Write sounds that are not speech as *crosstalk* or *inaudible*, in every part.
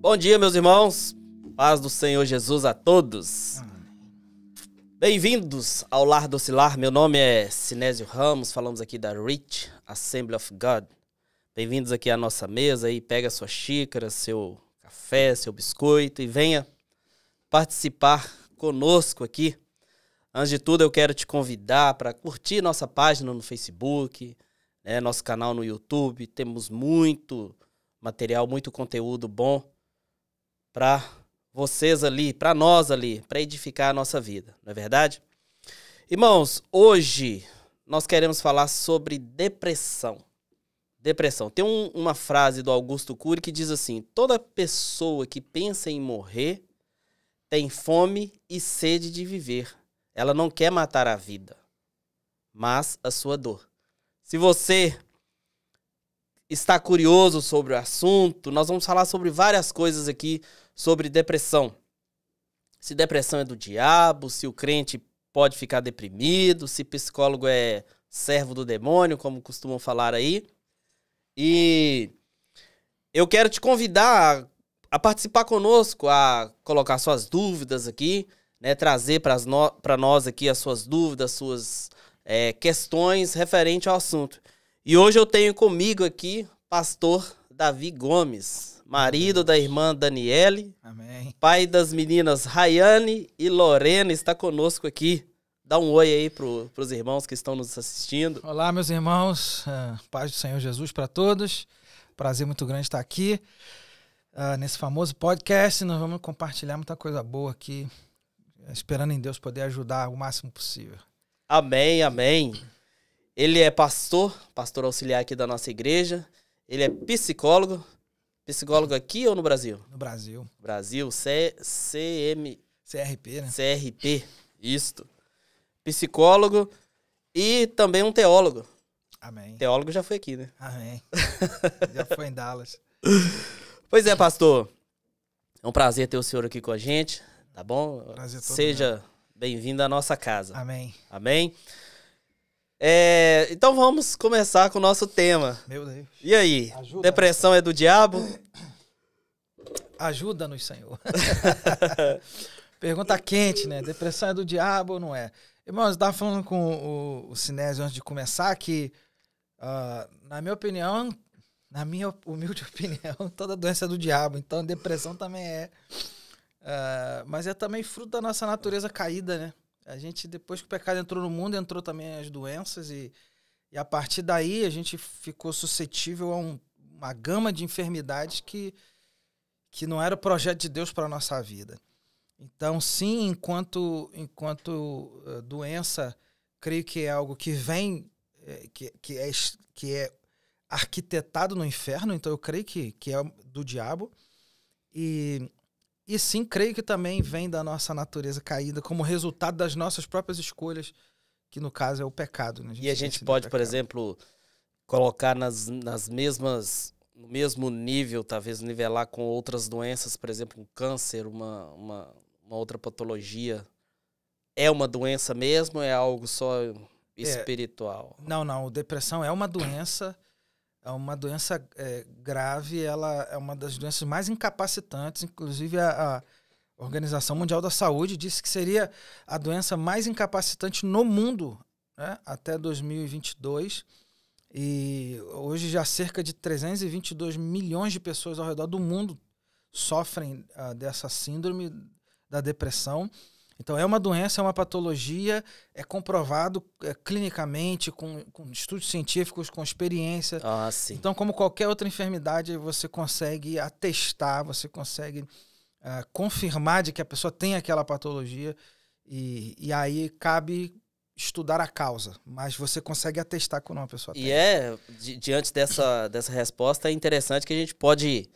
Bom dia, meus irmãos. Paz do Senhor Jesus a todos. Bem-vindos ao Lar do Cilar. Meu nome é Sinésio Ramos, falamos aqui da Rich Assembly of God. Bem-vindos aqui à nossa mesa aí, pega sua xícara, seu café, seu biscoito e venha participar conosco aqui. Antes de tudo, eu quero te convidar para curtir nossa página no Facebook, né, nosso canal no YouTube. Temos muito material, muito conteúdo bom para vocês ali, para nós ali, para edificar a nossa vida, não é verdade? Irmãos, hoje nós queremos falar sobre depressão. Depressão. Tem um, uma frase do Augusto Cury que diz assim: toda pessoa que pensa em morrer tem fome e sede de viver. Ela não quer matar a vida, mas a sua dor. Se você está curioso sobre o assunto, nós vamos falar sobre várias coisas aqui sobre depressão. Se depressão é do diabo, se o crente pode ficar deprimido, se psicólogo é servo do demônio, como costumam falar aí. E eu quero te convidar a, a participar conosco, a colocar suas dúvidas aqui, né, trazer para no, nós aqui as suas dúvidas, suas é, questões referente ao assunto. E hoje eu tenho comigo aqui pastor Davi Gomes marido da irmã Daniele. Amém. Pai das meninas Rayane e Lorena está conosco aqui. Dá um oi aí pro, pros irmãos que estão nos assistindo. Olá, meus irmãos. Ah, paz do Senhor Jesus para todos. Prazer muito grande estar aqui uh, nesse famoso podcast. Nós vamos compartilhar muita coisa boa aqui, esperando em Deus poder ajudar o máximo possível. Amém, amém. Ele é pastor, pastor auxiliar aqui da nossa igreja. Ele é psicólogo, Psicólogo aqui ou no Brasil? No Brasil. Brasil, C, CM... CRP, né? CRP, isto. Psicólogo e também um teólogo. Amém. Teólogo já foi aqui, né? Amém. *laughs* já foi em Dallas. Pois é, pastor. É um prazer ter o senhor aqui com a gente, tá bom? Prazer todo Seja bem-vindo à nossa casa. Amém. Amém. É, então vamos começar com o nosso tema. Meu Deus. E aí? Ajuda, depressão é do diabo? Ajuda-nos, Senhor. *laughs* Pergunta quente, né? Depressão é do diabo ou não é? Irmãos, eu estava falando com o, o Sinésio antes de começar que, uh, na minha opinião, na minha humilde *laughs* opinião, toda doença é do diabo. Então, depressão também é. Uh, mas é também fruto da nossa natureza caída, né? A gente, depois que o pecado entrou no mundo, entrou também as doenças e, e a partir daí a gente ficou suscetível a um, uma gama de enfermidades que, que não era o projeto de Deus para a nossa vida. Então, sim, enquanto, enquanto eh, doença, creio que é algo que vem, eh, que, que, é, que é arquitetado no inferno, então eu creio que, que é do diabo. E e sim, creio que também vem da nossa natureza caída, como resultado das nossas próprias escolhas, que no caso é o pecado. Né? A e a gente pode, por exemplo, colocar nas, nas mesmas no mesmo nível, talvez nivelar com outras doenças, por exemplo, um câncer, uma, uma, uma outra patologia. É uma doença mesmo ou é algo só é. espiritual? É, não, não. Depressão é uma doença é uma doença é, grave, ela é uma das doenças mais incapacitantes, inclusive a, a Organização Mundial da Saúde disse que seria a doença mais incapacitante no mundo né, até 2022. E hoje já cerca de 322 milhões de pessoas ao redor do mundo sofrem ah, dessa síndrome da depressão. Então, é uma doença, é uma patologia, é comprovado é, clinicamente, com, com, estudos científicos, com experiência. Ah, sim. Então, como qualquer outra enfermidade, você consegue atestar, você consegue uh, confirmar de que a pessoa tem aquela patologia. E, e aí cabe estudar a causa, mas você consegue atestar quando uma pessoa tem. E é, di diante dessa, dessa resposta, é interessante que a gente pode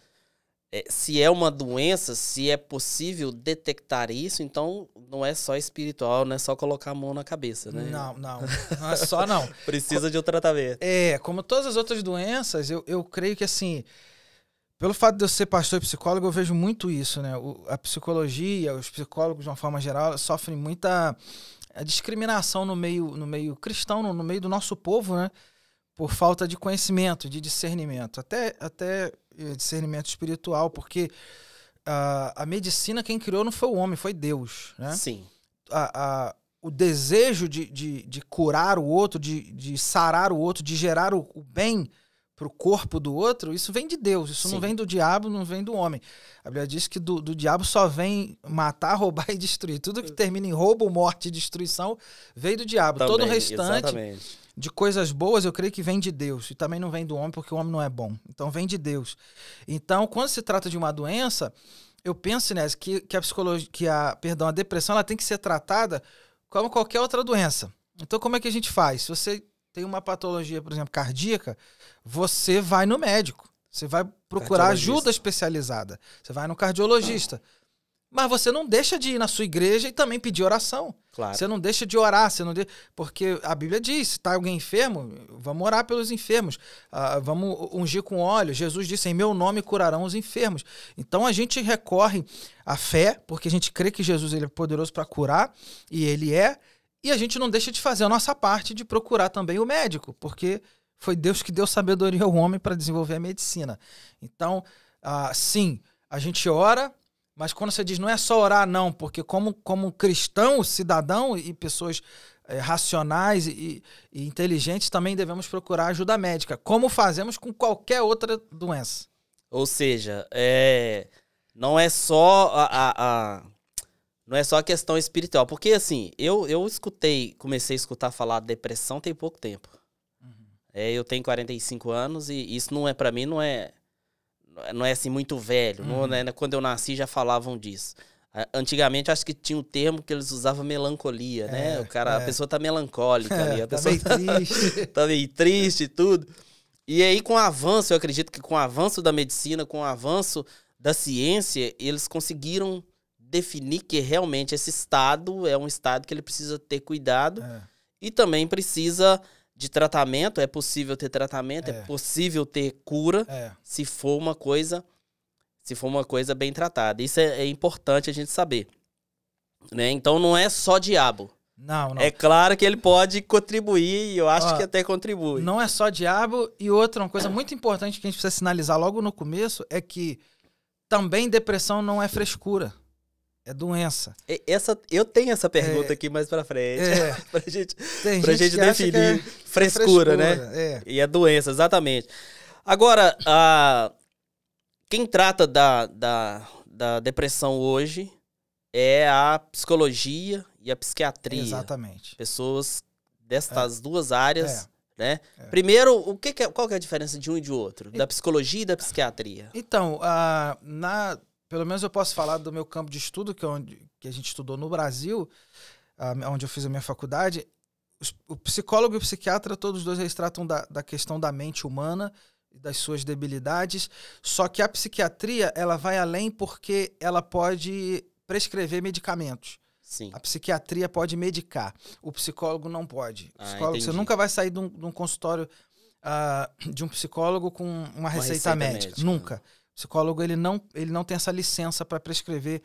é, se é uma doença, se é possível detectar isso, então não é só espiritual, não é só colocar a mão na cabeça, né? Não, não. Não é só não. *laughs* Precisa Co de um tratamento. É, como todas as outras doenças, eu, eu creio que assim, pelo fato de eu ser pastor e psicólogo, eu vejo muito isso, né? O, a psicologia, os psicólogos de uma forma geral, sofrem muita é, discriminação no meio, no meio cristão, no, no meio do nosso povo, né? Por falta de conhecimento, de discernimento. Até, até eh, discernimento espiritual, porque a a medicina quem criou não foi o homem, foi Deus, né? Sim. A, a o desejo de, de, de, curar o outro, de, de sarar o outro, de gerar o, o bem para o corpo do outro, isso vem de Deus, isso Sim. não vem do diabo, não vem do homem. A Bíblia diz que do, do diabo só vem matar, *laughs* roubar e destruir. Tudo que termina em roubo, morte e destruição veio do diabo. Também, Todo o restante. Exatamente de coisas boas, eu creio que vem de Deus. E também não vem do homem, porque o homem não é bom. Então vem de Deus. Então, quando se trata de uma doença, eu penso, né, que, que a psicologia, que a, perdão, a depressão, ela tem que ser tratada como qualquer outra doença. Então, como é que a gente faz? Se você tem uma patologia, por exemplo, cardíaca, você vai no médico. Você vai procurar ajuda especializada. Você vai no cardiologista. Ah. Mas você não deixa de ir na sua igreja e também pedir oração. Claro. Você não deixa de orar, você não de... porque a Bíblia diz, se está alguém enfermo, vamos orar pelos enfermos, ah, vamos ungir com óleo. Jesus disse, em meu nome curarão os enfermos. Então a gente recorre à fé, porque a gente crê que Jesus ele é poderoso para curar, e ele é, e a gente não deixa de fazer a nossa parte de procurar também o médico, porque foi Deus que deu sabedoria ao homem para desenvolver a medicina. Então, ah, sim, a gente ora, mas quando você diz não é só orar, não, porque como, como cristão, cidadão e pessoas é, racionais e, e, inteligentes também devemos procurar ajuda médica, como fazemos com qualquer outra doença. Ou seja, é, não é só a, a, a não é só a questão espiritual, porque assim eu, eu escutei, comecei a escutar falar de depressão tem pouco tempo. Uhum. É, eu tenho 45 anos e isso não é para mim não é não é assim muito velho. Uhum. Não, né, né? Quando eu nasci já falavam disso. Antigamente acho que tinha um termo que eles usavam melancolia, né? é, né? O cara, é. a pessoa tá melancólica é, ali, a *laughs* tá pessoa tá bem triste, *laughs* tá meio triste e tudo. E aí com o avanço, eu acredito que com o avanço da medicina, com o avanço da ciência, eles conseguiram definir que realmente esse estado é um estado que ele precisa ter cuidado é. e também precisa de tratamento, é possível ter tratamento, é, é possível ter cura, é. se for uma coisa, se for uma coisa bem tratada. Isso é, é, importante a gente saber. Né? Então não é só diabo. Não, não. É claro que ele pode contribuir e eu acho Ó, que até contribui. Não é só diabo e outra uma coisa muito importante que a gente precisa sinalizar logo no começo é que também depressão não é frescura. É doença. Essa, eu tenho essa pergunta é, aqui mais pra frente. É, *laughs* pra gente, pra gente, gente definir é, frescura, é frescura, né? É. E é doença, exatamente. Agora, a, quem trata da, da, da depressão hoje é a psicologia e a psiquiatria. Exatamente. Pessoas destas é. duas áreas. É. Né? Primeiro, o que, qual que é a diferença de um e de outro? Da psicologia e da psiquiatria? Então, a, na pelo menos eu posso falar do meu campo de estudo, que, é onde, que a gente estudou no Brasil, uh, onde eu fiz a minha faculdade. O psicólogo e o psiquiatra, todos dois, eles tratam da, da questão da mente humana, das suas debilidades. Só que a psiquiatria, ela vai além porque ela pode prescrever medicamentos. Sim. A psiquiatria pode medicar, o psicólogo não pode. O ah, psicólogo, ah, você nunca vai sair de um, de um consultório uh, de um psicólogo com uma, uma receita, receita médica. médica. Nunca. O psicólogo ele não, ele não tem essa licença para prescrever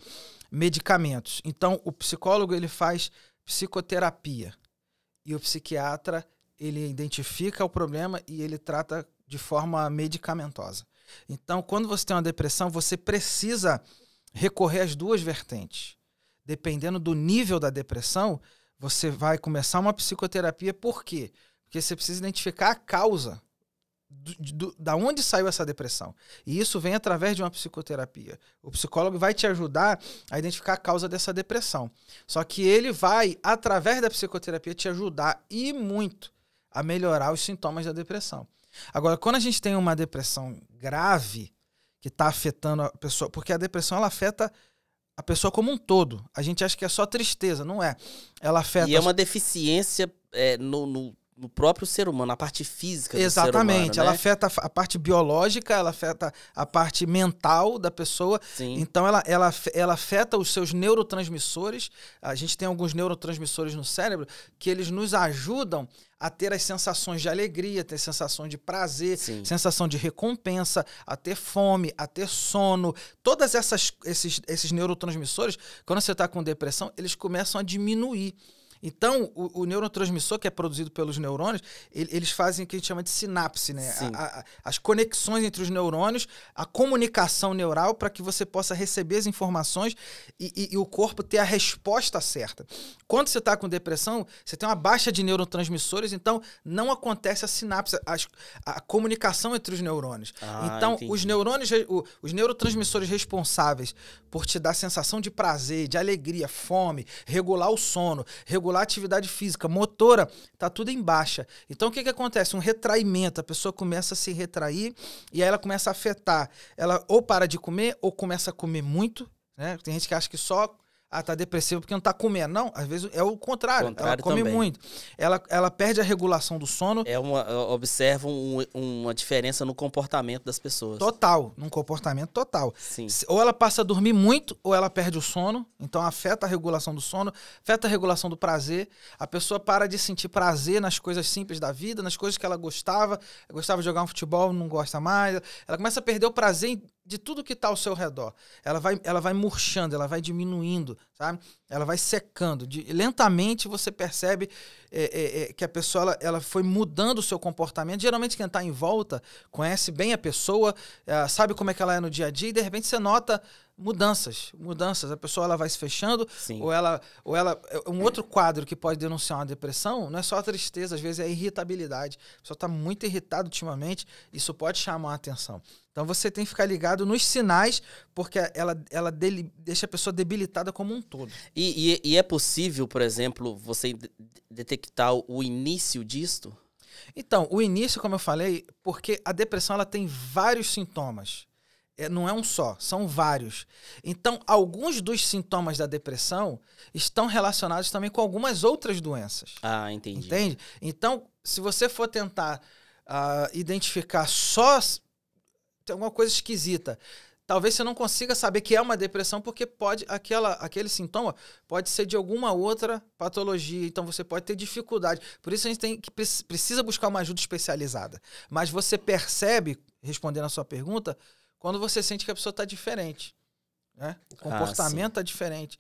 medicamentos. Então, o psicólogo ele faz psicoterapia e o psiquiatra ele identifica o problema e ele trata de forma medicamentosa. Então, quando você tem uma depressão, você precisa recorrer às duas vertentes. Dependendo do nível da depressão, você vai começar uma psicoterapia, por quê? Porque você precisa identificar a causa do, do, da onde saiu essa depressão. E isso vem através de uma psicoterapia. O psicólogo vai te ajudar a identificar a causa dessa depressão. Só que ele vai, através da psicoterapia, te ajudar e muito a melhorar os sintomas da depressão. Agora, quando a gente tem uma depressão grave que está afetando a pessoa, porque a depressão ela afeta a pessoa como um todo. A gente acha que é só tristeza, não é? Ela afeta. E é uma deficiência é, no, no no próprio ser humano, na parte física Exatamente. do ser humano. Ela né? afeta a parte biológica, ela afeta a parte mental da pessoa. Sim. Então ela, ela, ela afeta os seus neurotransmissores. A gente tem alguns neurotransmissores no cérebro que eles nos ajudam a ter as sensações de alegria, ter sensação de prazer, Sim. sensação de recompensa, a ter fome, a ter sono. Todas essas esses, esses neurotransmissores, quando você está com depressão, eles começam a diminuir. Então, o, o, neurotransmissor que é produzido pelos neurônios, ele, eles fazem o que a gente chama de sinapse, né? A, a, as conexões entre os neurônios, a comunicação neural para que você possa receber as informações e, e, e, o corpo ter a resposta certa. Quando você está com depressão, você tem uma baixa de neurotransmissores, então não acontece a sinapse, a, comunicação entre os neurônios. Ah, então, entendi. os neurônios, o, os neurotransmissores responsáveis por te dar sensação de prazer, de alegria, fome, regular o sono, regular regular atividade física, motora, tá tudo em baixa. Então o que, que acontece? Um retraimento, a pessoa começa a se retrair e aí ela começa a afetar. Ela ou para de comer ou começa a comer muito, né? Tem gente que acha que só ah, tá depressiva porque não tá comendo. Não, às vezes é o contrário. contrário ela come também. muito. Ela, ela perde a regulação do sono. É uma, é, observa um, uma diferença no comportamento das pessoas. Total, num comportamento total. Sim. Ou ela passa a dormir muito, ou ela perde o sono. Então afeta a regulação do sono, afeta a regulação do prazer. A pessoa para de sentir prazer nas coisas simples da vida, nas coisas que ela gostava. gostava de jogar um futebol, não gosta mais. Ela começa a perder o prazer em de tudo que está ao seu redor. Ela vai, ela vai murchando, ela vai diminuindo, sabe? Ela vai secando. De, lentamente você percebe é, é, é, que a pessoa ela, ela, foi mudando o seu comportamento. Geralmente quem está em volta conhece bem a pessoa, é, sabe como é que ela é no dia a dia e de repente você nota mudanças, mudanças. A pessoa ela vai se fechando, Sim. ou ela, ou ela, é, um outro quadro que pode denunciar uma depressão não é só a tristeza, às vezes é a irritabilidade. A pessoa está muito irritada ultimamente, isso pode chamar a atenção. Então você tem que ficar ligado nos sinais, porque ela, ela dele, deixa a pessoa debilitada como um todo. E, e, e é possível, por exemplo, você detectar detectar o início disto? Então, o início, como eu falei, porque a depressão ela tem vários sintomas. É, não é um só, são vários. Então, alguns dos sintomas da depressão estão relacionados também com algumas outras doenças. Ah, entendi. Entende? Então, se você for tentar uh, identificar só. Tem alguma coisa esquisita talvez você não consiga saber que é uma depressão porque pode aquela aquele sintoma pode ser de alguma outra patologia, então você pode ter dificuldade. Por isso a gente tem que precisa buscar uma ajuda especializada. Mas você percebe, respondendo a sua pergunta, quando você sente que a pessoa está diferente. Né? O ah, comportamento está diferente.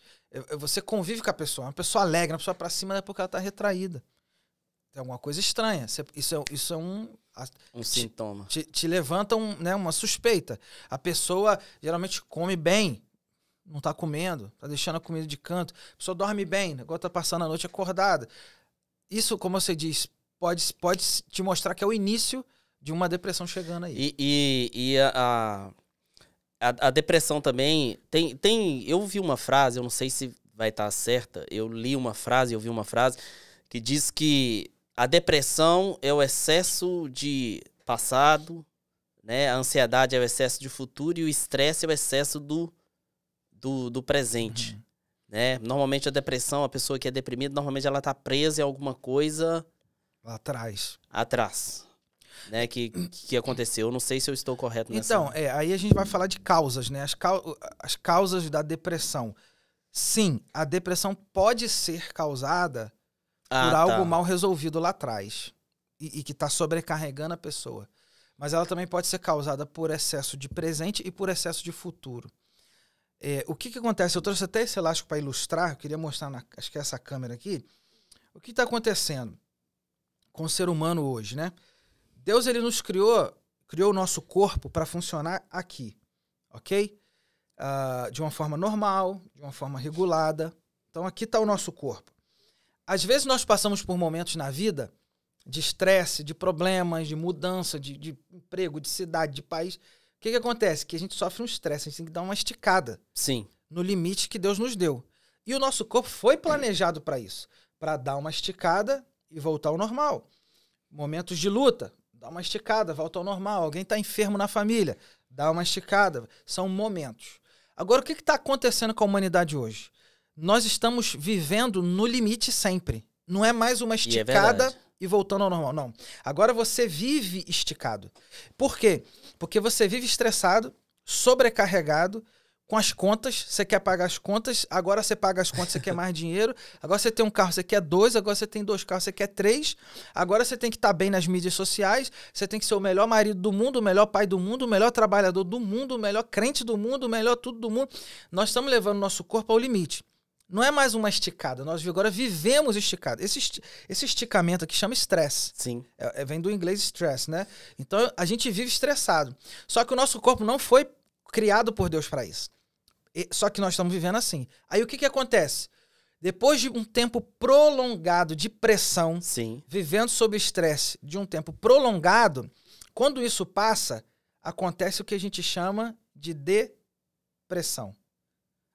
Você convive com a pessoa, uma pessoa alegre, uma pessoa para cima não é porque ela está retraída. Tem alguma coisa estranha. Isso é, isso é um, a, um te, sintoma. Te, te levanta um, né, uma suspeita. A pessoa geralmente come bem, não está comendo, está deixando a comida de canto. A pessoa dorme bem, agora está passando a noite acordada. Isso, como você diz, pode, pode te mostrar que é o início de uma depressão chegando aí. E, e, e a, a, a, depressão também tem, tem. Eu vi uma frase, eu não sei se vai estar tá certa. Eu li uma frase, eu vi uma frase que diz que a depressão é o excesso de passado, né? A ansiedade é o excesso de futuro e o estresse é o excesso do, do, do presente, uhum. né? Normalmente a depressão, a pessoa que é deprimida, normalmente ela tá presa em alguma coisa... Atrás. Atrás, né, que, que aconteceu. Eu não sei se eu estou correto nessa. Então, é, aí a gente vai falar de causas, né? As, cau as causas da depressão. Sim, a depressão pode ser causada ah, por tá. algo mal resolvido lá atrás e, e que está sobrecarregando a pessoa. Mas ela também pode ser causada por excesso de presente e por excesso de futuro. É, o que, que acontece? Eu trouxe até esse elástico para ilustrar, eu queria mostrar, na, acho que é essa câmera aqui, o que está acontecendo com o ser humano hoje, né? Deus ele nos criou, criou o nosso corpo para funcionar aqui, ok? Uh, de uma forma normal, de uma forma regulada. Então aqui está o nosso corpo às vezes nós passamos por momentos na vida de estresse, de problemas, de mudança, de, de emprego, de cidade, de país. O que, que acontece? Que a gente sofre um estresse, a gente tem que dar uma esticada. Sim. No limite que Deus nos deu. E o nosso corpo foi planejado para isso para dar uma esticada e voltar ao normal. Momentos de luta, dá uma esticada, volta ao normal. Alguém está enfermo na família, dá uma esticada. São momentos. Agora, o que está acontecendo com a humanidade hoje? nós estamos vivendo no limite sempre. Não é mais uma esticada e, é e, voltando ao normal. Não. Agora você vive esticado. Por quê? Porque você vive estressado, sobrecarregado, com as contas. Você quer pagar as contas, agora você paga as contas, você quer mais *laughs* dinheiro. Agora você tem um carro, você quer dois. Agora você tem dois carros, você quer três. Agora você tem que estar tá bem nas mídias sociais. Você tem que ser o melhor marido do mundo, o melhor pai do mundo, o melhor trabalhador do mundo, o melhor crente do mundo, o melhor tudo do mundo. Nós estamos levando nosso corpo ao limite. Não é mais uma esticada. Nós agora vivemos esticado. Esse, esse esticamento aqui chama estresse. Sim. É, é, vem do inglês stress, né? Então a gente vive estressado. Só que o nosso corpo não foi criado por Deus para isso. E, só que nós estamos vivendo assim. Aí o que, que acontece? Depois de um tempo prolongado de pressão, Sim. vivendo sob estresse de um tempo prolongado, quando isso passa, acontece o que a gente chama de depressão.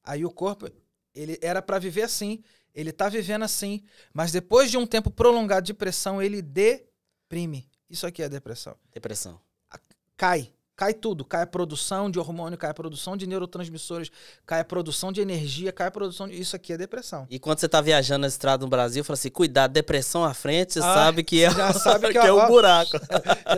Aí o corpo ele era para viver assim, ele está vivendo assim, mas depois de um tempo prolongado de pressão, ele deprime. Isso aqui é depressão. Depressão. Cai. Cai tudo, cai a produção de hormônio, cai a produção de neurotransmissores, cai a produção de energia, cai a produção de. Isso aqui é depressão. E quando você tá viajando na estrada no Brasil, fala assim: cuidado, depressão à frente, você ah, sabe que é, *laughs* já sabe *laughs* que, que é, é um buraco. *laughs*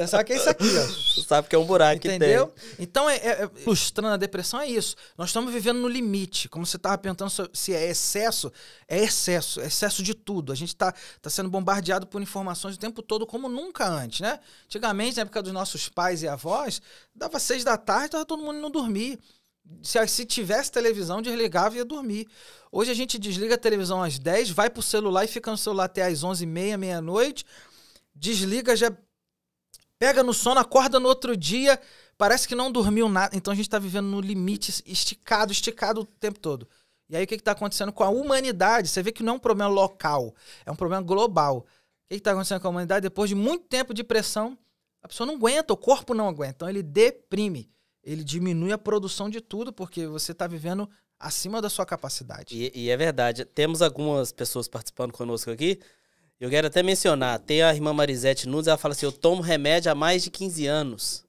já sabe que é isso aqui, ó. Você sabe que é um buraco Entendeu? Então, é, é, ilustrando é, a depressão, é isso. Nós estamos vivendo no limite. Como você estava perguntando se é excesso, é excesso, é excesso de tudo. A gente está tá sendo bombardeado por informações o tempo todo, como nunca antes, né? Antigamente, na época dos nossos pais e avós, dava seis da tarde, estava todo mundo não dormir. Se, se tivesse televisão, desligava e ia dormir. Hoje a gente desliga a televisão às 10, vai pro celular e fica no celular até às 11 e meia, meia-noite, desliga, já pega no sono, acorda no outro dia, parece que não dormiu nada. Então a gente está vivendo no limite, esticado, esticado o tempo todo. E aí o que está acontecendo com a humanidade? Você vê que não é um problema local, é um problema global. O que está acontecendo com a humanidade? Depois de muito tempo de pressão, a pessoa não aguenta, o corpo não aguenta. Então ele deprime, ele diminui a produção de tudo, porque você está vivendo acima da sua capacidade. E, e, é verdade. Temos algumas pessoas participando conosco aqui. Eu quero até mencionar, tem a irmã Marisete Nunes, ela fala assim, eu tomo remédio há mais de 15 anos.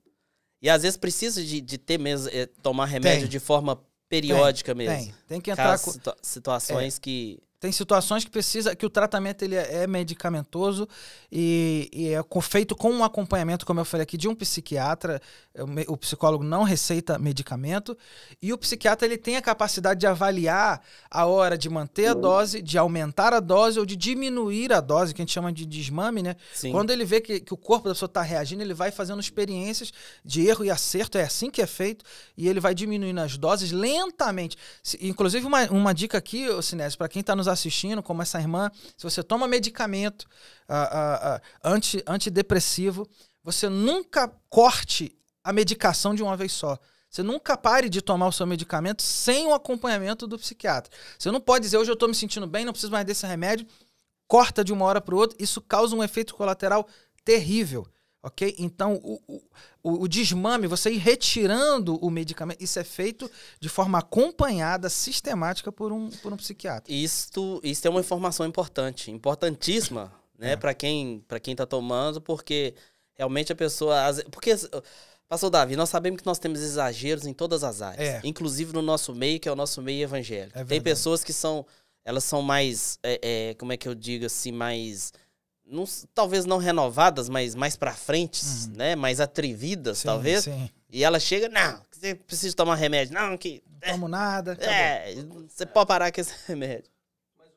E às vezes precisa de, de ter mesmo, é, tomar remédio tem. de forma periódica tem, mesmo. Tem, tem que entrar com... situações é. que tem situações que precisa que o tratamento ele é, é medicamentoso e, e é feito com um acompanhamento, como eu falei aqui, de um psiquiatra. É, o psicólogo não receita medicamento e o psiquiatra ele tem a capacidade de avaliar a hora de manter a dose, de aumentar a dose ou de diminuir a dose, que a gente chama de desmame, né? Sim. Quando ele vê que, que o corpo da pessoa está reagindo, ele vai fazendo experiências de erro e acerto, é assim que é feito e ele vai diminuindo as doses lentamente. Inclusive uma, uma dica aqui, Sinésio, para quem está nos assistindo, como essa irmã, se você toma medicamento ah, ah, ah, anti, antidepressivo, você nunca corte a medicação de uma vez só. Você nunca pare de tomar o seu medicamento sem o acompanhamento do psiquiatra. Você não pode dizer, hoje eu estou me sentindo bem, não preciso mais desse remédio, corta de uma hora para outra. Isso causa um efeito colateral terrível. Ok? Então, o, o, o, desmame, você ir retirando o medicamento, isso é feito de forma acompanhada, sistemática por um, por um psiquiatra. Isto, isto é uma informação importante, importantíssima, é. né, é. para quem para quem tá tomando, porque realmente a pessoa. Porque, Pastor Davi, nós sabemos que nós temos exageros em todas as áreas, é. inclusive no nosso meio, que é o nosso meio evangélico. É Tem pessoas que são. Elas são mais. É, é, como é que eu digo assim? Mais não, talvez não renovadas, mas mais para frente, hum. né? Mais atrevidas, sim, talvez. Sim. E ela chega, não, você precisa tomar remédio. Não, que. Não né? tomo nada. É, é você pode parar com esse *laughs* remédio. Mas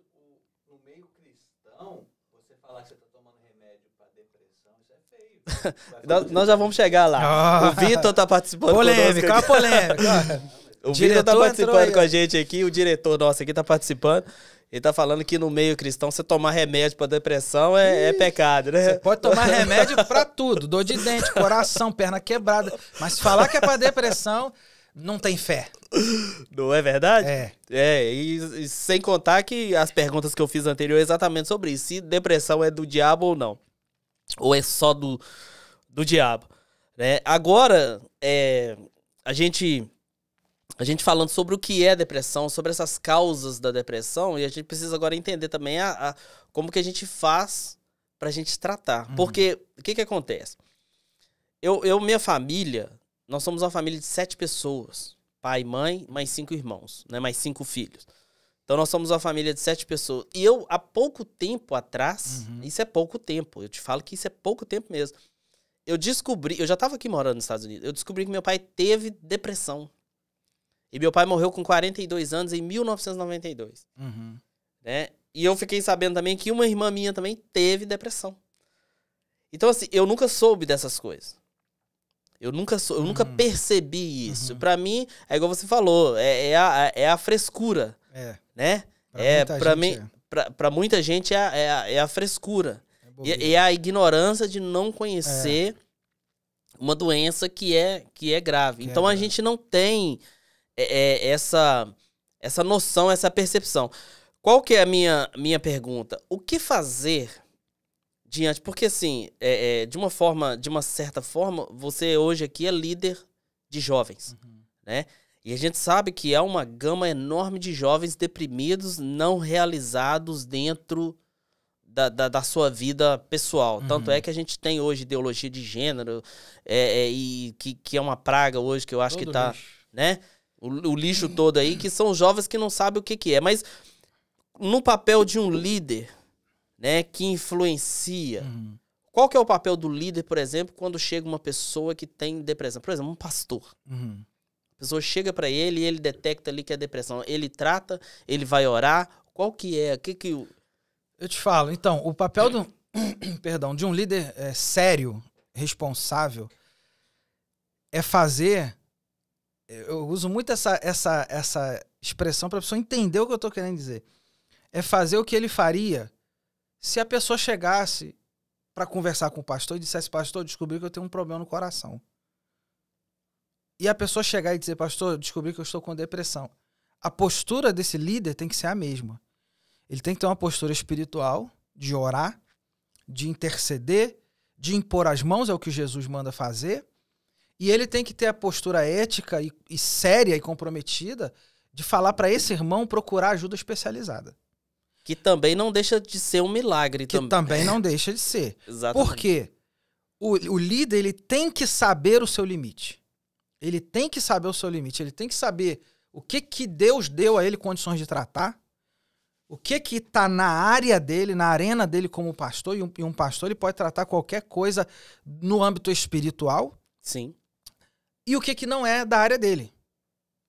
o, meio cristão, você falar que você tá tomando remédio depressão, isso é feio. *laughs* nós, já vamos chegar lá. Oh. O Vitor tá participando. Polêmica, conosco. polêmica. *laughs* o Vitor tá participando com a gente aqui, o diretor nosso aqui tá participando. Ele tá falando que no meio cristão, você tomar remédio para depressão é, é, pecado, né? Você pode tomar remédio para tudo, dor de dente, coração, perna quebrada, mas falar que é para depressão não tem fé. Não é verdade? É. É, e, e, sem contar que as perguntas que eu fiz anterior é exatamente sobre isso, se depressão é do diabo ou não. Ou é só do, do diabo, né? Agora, é, a gente a gente falando sobre o que é depressão, sobre essas causas da depressão, e a gente precisa agora entender também a, a como que a gente faz para a gente tratar. Uhum. Porque o que que acontece? Eu, eu, minha família, nós somos uma família de sete pessoas. Pai, mãe, mais cinco irmãos, né? Mais cinco filhos. Então nós somos uma família de sete pessoas. E eu, há pouco tempo atrás, uhum. isso é pouco tempo, eu te falo que isso é pouco tempo mesmo. Eu descobri, eu já estava aqui morando nos Estados Unidos, eu descobri que meu pai teve depressão. E meu pai morreu com 42 anos em 1992. Uhum. Né? E eu fiquei sabendo também que uma irmã minha também teve depressão. Então, assim, eu nunca soube dessas coisas. Eu nunca, sou, eu nunca uhum. percebi isso. Uhum. para mim, é igual você falou, é, é, a, é, é a frescura. É. Né? Pra é, para mim, é. Pra, muita gente é, é, a, é a frescura. É, é e, é a ignorância de não conhecer é. uma doença que é, que é grave. Que é então é a gente não tem é, é essa, essa noção, essa percepção. Qual que é a minha, minha pergunta? O que fazer diante? Porque assim, é, é, de uma forma, de uma certa forma, você hoje aqui é líder de jovens, uhum. né? E a gente sabe que há uma gama enorme de jovens deprimidos, não realizados dentro da, da, da sua vida pessoal. Uhum. Tanto é uhum. que a gente tem hoje ideologia de gênero, é, é, e que, que é uma praga hoje que eu acho Todo que está, né? o, o lixo todo aí, que são jovens que não sabem o que, que é. Mas no papel de um líder, né, que influencia. Uhum. Qual que é o papel do líder, por exemplo, quando chega uma pessoa que tem depressão? Por exemplo, um pastor. Uhum. A pessoa chega para ele e ele detecta ali que é depressão. Ele trata, ele vai orar. Qual que é? O que que eu te falo? Então, o papel do *coughs* perdão de um líder é, sério, responsável é fazer eu uso muito essa, essa, essa expressão para a pessoa entender o que eu estou querendo dizer. É fazer o que ele faria se a pessoa chegasse para conversar com o pastor e dissesse: Pastor, descobri que eu tenho um problema no coração. E a pessoa chegar e dizer: Pastor, descobri que eu estou com depressão. A postura desse líder tem que ser a mesma. Ele tem que ter uma postura espiritual, de orar, de interceder, de impor as mãos, é o que Jesus manda fazer, e ele tem que ter a postura ética e, e séria e comprometida de falar para esse irmão procurar ajuda especializada. Que também não deixa de ser um milagre. Que tam... também não *laughs* deixa de ser. Exatamente. Por quê? O, o líder ele tem que saber o seu limite. Ele tem que saber o seu limite. Ele tem que saber o que, que Deus deu a ele condições de tratar. O que que tá na área dele, na arena dele como pastor, e um, e um pastor ele pode tratar qualquer coisa no âmbito espiritual. Sim e o que, que não é da área dele,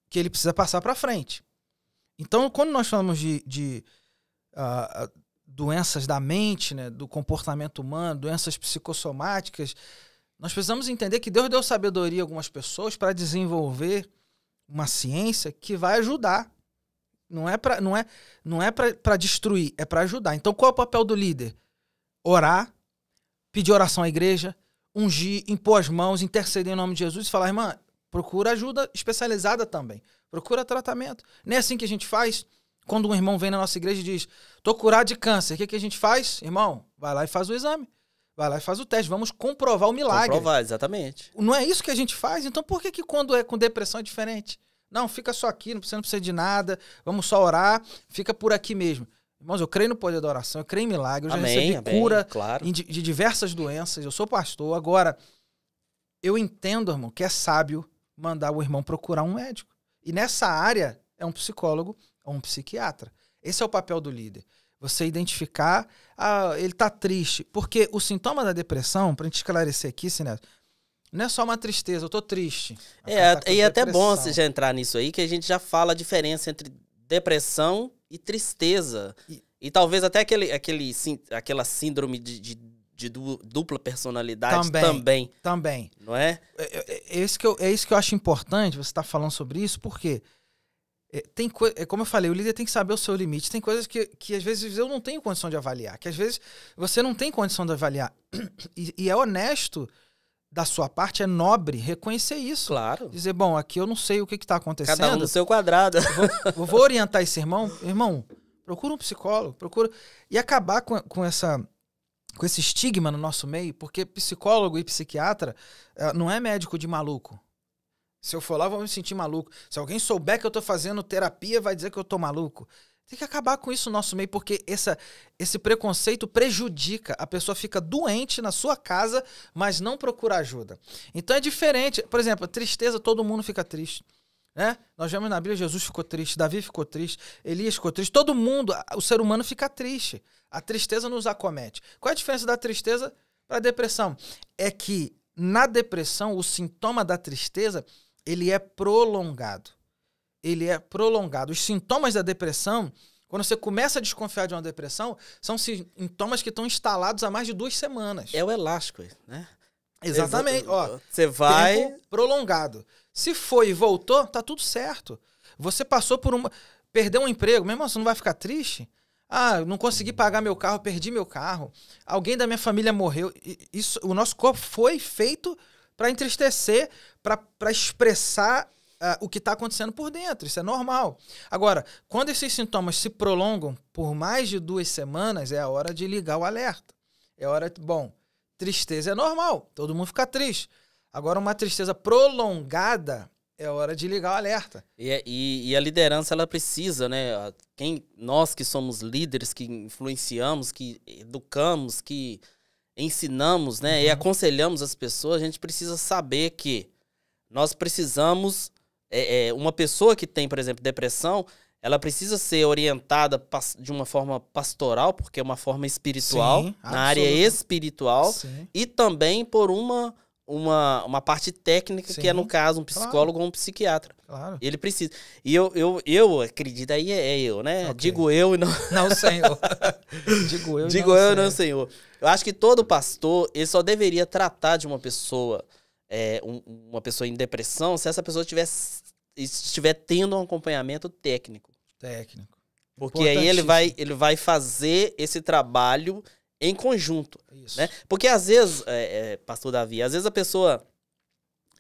que ele precisa passar para frente. Então, quando nós falamos de, de uh, doenças da mente, né, do comportamento humano, doenças psicossomáticas, nós precisamos entender que Deus deu sabedoria a algumas pessoas para desenvolver uma ciência que vai ajudar. Não é para não é, não é para destruir, é para ajudar. Então qual é o papel do líder? Orar, pedir oração à igreja, ungir, impor as mãos, interceder em nome de Jesus e falar, irmã, procura ajuda especializada também. Procura tratamento. Não é assim que a gente faz? Quando um irmão vem na nossa igreja e diz, tô curado de câncer, o que, que a gente faz? Irmão, vai lá e faz o exame. Vai lá e faz o teste. Vamos comprovar o milagre. Comprovar, exatamente. Não é isso que a gente faz? Então por que, que quando é com depressão é diferente? Não, fica só aqui, não precisa, não precisa de nada. Vamos só orar, fica por aqui mesmo. Irmãos, eu creio no poder da oração, eu creio em milagres eu amém, já recebi amém, cura claro. de, de diversas doenças, eu sou pastor. Agora, eu entendo, irmão, que é sábio mandar o irmão procurar um médico. E nessa área é um psicólogo ou um psiquiatra. Esse é o papel do líder. Você identificar, ah, ele está triste. Porque o sintoma da depressão, para a gente esclarecer aqui, Sineto, não é só uma tristeza, eu estou triste. É, tá e é até bom você já entrar nisso aí, que a gente já fala a diferença entre depressão e tristeza. E, e talvez até aquele, aquele, sim, aquela síndrome de, de, de dupla personalidade também, também. Também. Não é? é? É, é, é, isso que eu, é isso que eu acho importante você estar tá falando sobre isso, porque é, tem é, como eu falei, o líder tem que saber o seu limite. Tem coisas que, que às vezes eu não tenho condição de avaliar, que às vezes você não tem condição de avaliar. *coughs* E, e é honesto da sua parte é nobre reconhecer isso. Claro. Dizer, bom, aqui eu não sei o que está acontecendo. Cada um no seu quadrado. Vou, vou, orientar esse irmão. Irmão, procura um psicólogo, procura. E acabar com, com, essa, com esse estigma no nosso meio, porque psicólogo e psiquiatra eh, não é médico de maluco. Se eu for lá, eu vou me sentir maluco. Se alguém souber que eu estou fazendo terapia, vai dizer que eu estou maluco. Tem que acabar com isso no nosso meio, porque essa, esse preconceito prejudica. A pessoa fica doente na sua casa, mas não procura ajuda. Então é diferente. Por exemplo, tristeza, todo mundo fica triste. Né? Nós vemos na Bíblia, Jesus ficou triste, Davi ficou triste, Elias ficou triste, todo mundo, o ser humano fica triste. A tristeza nos acomete. Qual é a diferença da tristeza para a depressão? É que na depressão, o sintoma da tristeza, ele é prolongado ele é prolongado. Os sintomas da depressão, quando você começa a desconfiar de uma depressão, são sintomas que estão instalados há mais de duas semanas. É o elástico, né? Exatamente. Exa Ó, você vai prolongado. Se foi e voltou, tá tudo certo. Você passou por uma perdeu um emprego, mesmo você não vai ficar triste? Ah, não consegui pagar meu carro, perdi meu carro. Alguém da minha família morreu. Isso, o nosso corpo foi feito para entristecer, para expressar uh, o que está acontecendo por dentro. Isso é normal. Agora, quando esses sintomas se prolongam por mais de duas semanas, é a hora de ligar o alerta. É hora. bom, tristeza é normal, todo mundo fica triste. Agora, uma tristeza prolongada é hora de ligar o alerta. E, é, e, e, a liderança, ela precisa, né? Quem, nós que somos líderes, que influenciamos, que educamos, que ensinamos, né? Uhum. E aconselhamos as pessoas, a gente precisa saber que nós precisamos é, é, uma pessoa que tem, por exemplo, depressão, ela precisa ser orientada de uma forma pastoral, porque é uma forma espiritual, Sim, na área espiritual, Sim. e também por uma, uma, uma parte técnica, Sim. que é, no caso, um psicólogo claro. ou um psiquiatra. Claro. Ele precisa. E eu, eu, eu acredito, aí é, é eu, né? Okay. Digo eu e não. *laughs* Não, senhor. *laughs* Digo eu Digo não, eu senhor. não, senhor. Eu acho que todo pastor, ele só deveria tratar de uma pessoa é, um, uma pessoa em depressão se essa pessoa estiver estiver tendo um acompanhamento técnico. Técnico. Porque aí ele vai, ele vai fazer esse trabalho em conjunto. Isso. Né? Porque às vezes, é, é, pastor Davi, às vezes a pessoa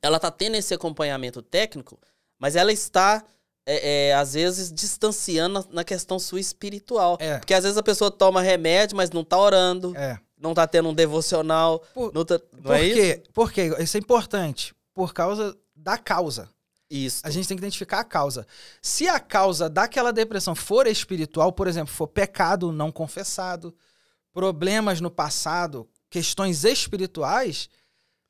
ela está tendo esse acompanhamento técnico, mas ela está é, é, às vezes distanciando na questão sua espiritual. É. Porque às vezes a pessoa toma remédio, mas não está orando. É não tá tendo um devocional. Por, não, tá, não é por é quê? isso? Por quê? Isso é importante. Por causa da causa. Isso. A gente tem que identificar a causa. Se a causa daquela depressão for espiritual, por exemplo, for pecado não confessado, problemas no passado, questões espirituais,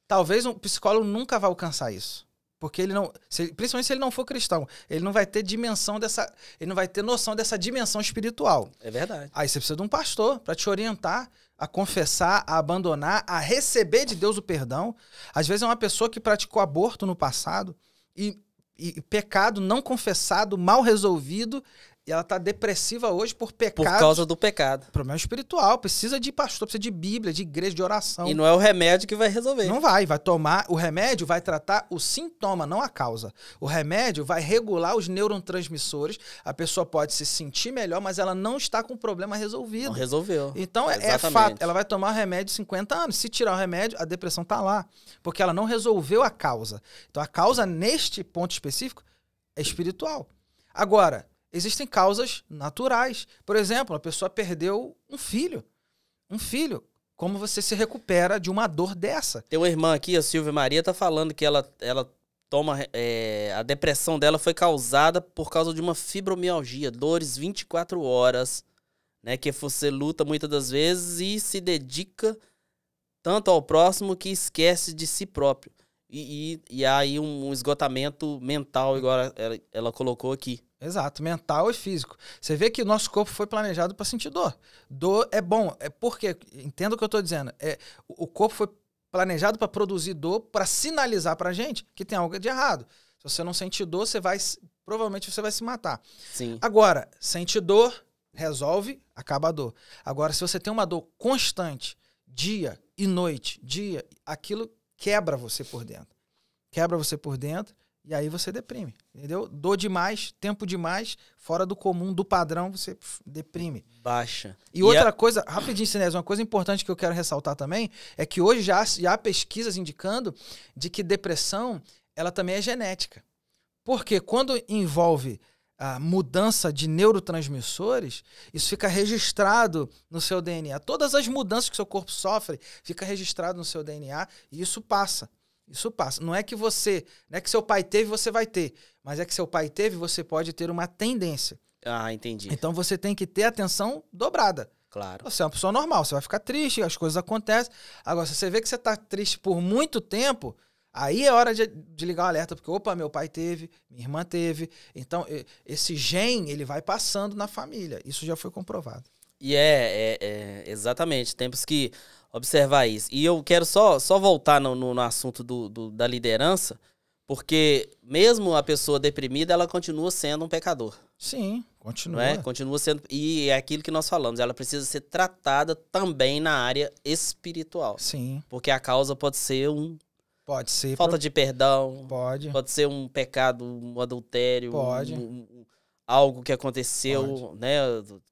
talvez um psicólogo nunca vá alcançar isso. Porque ele não. Se, principalmente se ele não for cristão, ele não vai ter dimensão dessa. Ele não vai ter noção dessa dimensão espiritual. É verdade. Aí você precisa de um pastor para te orientar a confessar, a abandonar, a receber de Deus o perdão. Às vezes é uma pessoa que praticou aborto no passado e, e pecado não confessado, mal resolvido, e ela está depressiva hoje por pecado. Por causa do pecado. Problema é espiritual. Precisa de pastor, precisa de Bíblia, de igreja, de oração. E não é o remédio que vai resolver. Não vai. Vai tomar. O remédio vai tratar o sintoma, não a causa. O remédio vai regular os neurotransmissores. A pessoa pode se sentir melhor, mas ela não está com o problema resolvido. Não resolveu. Então é, é fato. Ela vai tomar o remédio 50 anos. Se tirar o remédio, a depressão está lá. Porque ela não resolveu a causa. Então a causa, neste ponto específico, é espiritual. Agora existem causas naturais. Por exemplo, a pessoa perdeu um filho. Um filho. Como você se recupera de uma dor dessa? Tem uma irmã aqui, a Silvia Maria, tá falando que ela, ela toma. É, a depressão dela foi causada por causa de uma fibromialgia, dores 24 horas, né? Que você luta muitas das vezes e se dedica tanto ao próximo que esquece de si próprio. E, e, e aí um, um esgotamento mental, igual ela, ela colocou aqui. Exato, mental e físico. Você vê que o nosso corpo foi planejado para sentir dor. Dor é bom, é porque, entenda o que eu estou dizendo, é, o corpo foi planejado para produzir dor, para sinalizar para gente que tem algo de errado. Se você não sentir dor, você vai, provavelmente você vai se matar. Sim. Agora, sente dor, resolve, acaba a dor. Agora, se você tem uma dor constante, dia e noite, dia, aquilo quebra você por dentro. Quebra você por dentro e aí você deprime, entendeu? Dor demais, tempo demais, fora do comum, do padrão, você deprime. Baixa. E, e outra a... coisa, rapidinho, Sinésio uma coisa importante que eu quero ressaltar também é que hoje já, já há pesquisas indicando de que depressão, ela também é genética. Porque quando envolve a mudança de neurotransmissores, isso fica registrado no seu DNA. Todas as mudanças que seu corpo sofre, fica registrado no seu DNA e isso passa. Isso passa. Não é que você, não é que seu pai teve, você vai ter, mas é que seu pai teve, você pode ter uma tendência. Ah, entendi. Então você tem que ter atenção dobrada. Claro. Você é uma pessoa normal, você vai ficar triste, as coisas acontecem. Agora, se você vê que você está triste por muito tempo, aí é hora de, de ligar o alerta, porque, opa, meu pai teve, minha irmã teve. Então, esse gen, ele vai passando na família. Isso já foi comprovado. E é, é, é exatamente. Tempos que observar isso. E eu quero só, só voltar no, no, no assunto do, do, da liderança, porque mesmo a pessoa deprimida, ela continua sendo um pecador. Sim, continua. É? Continua sendo. E é aquilo que nós falamos, ela precisa ser tratada também na área espiritual. Sim. Porque a causa pode ser um. Pode ser. Falta pro... de perdão. Pode. Pode ser um pecado, um adultério. Pode. Um, um, algo que aconteceu, Pode. né?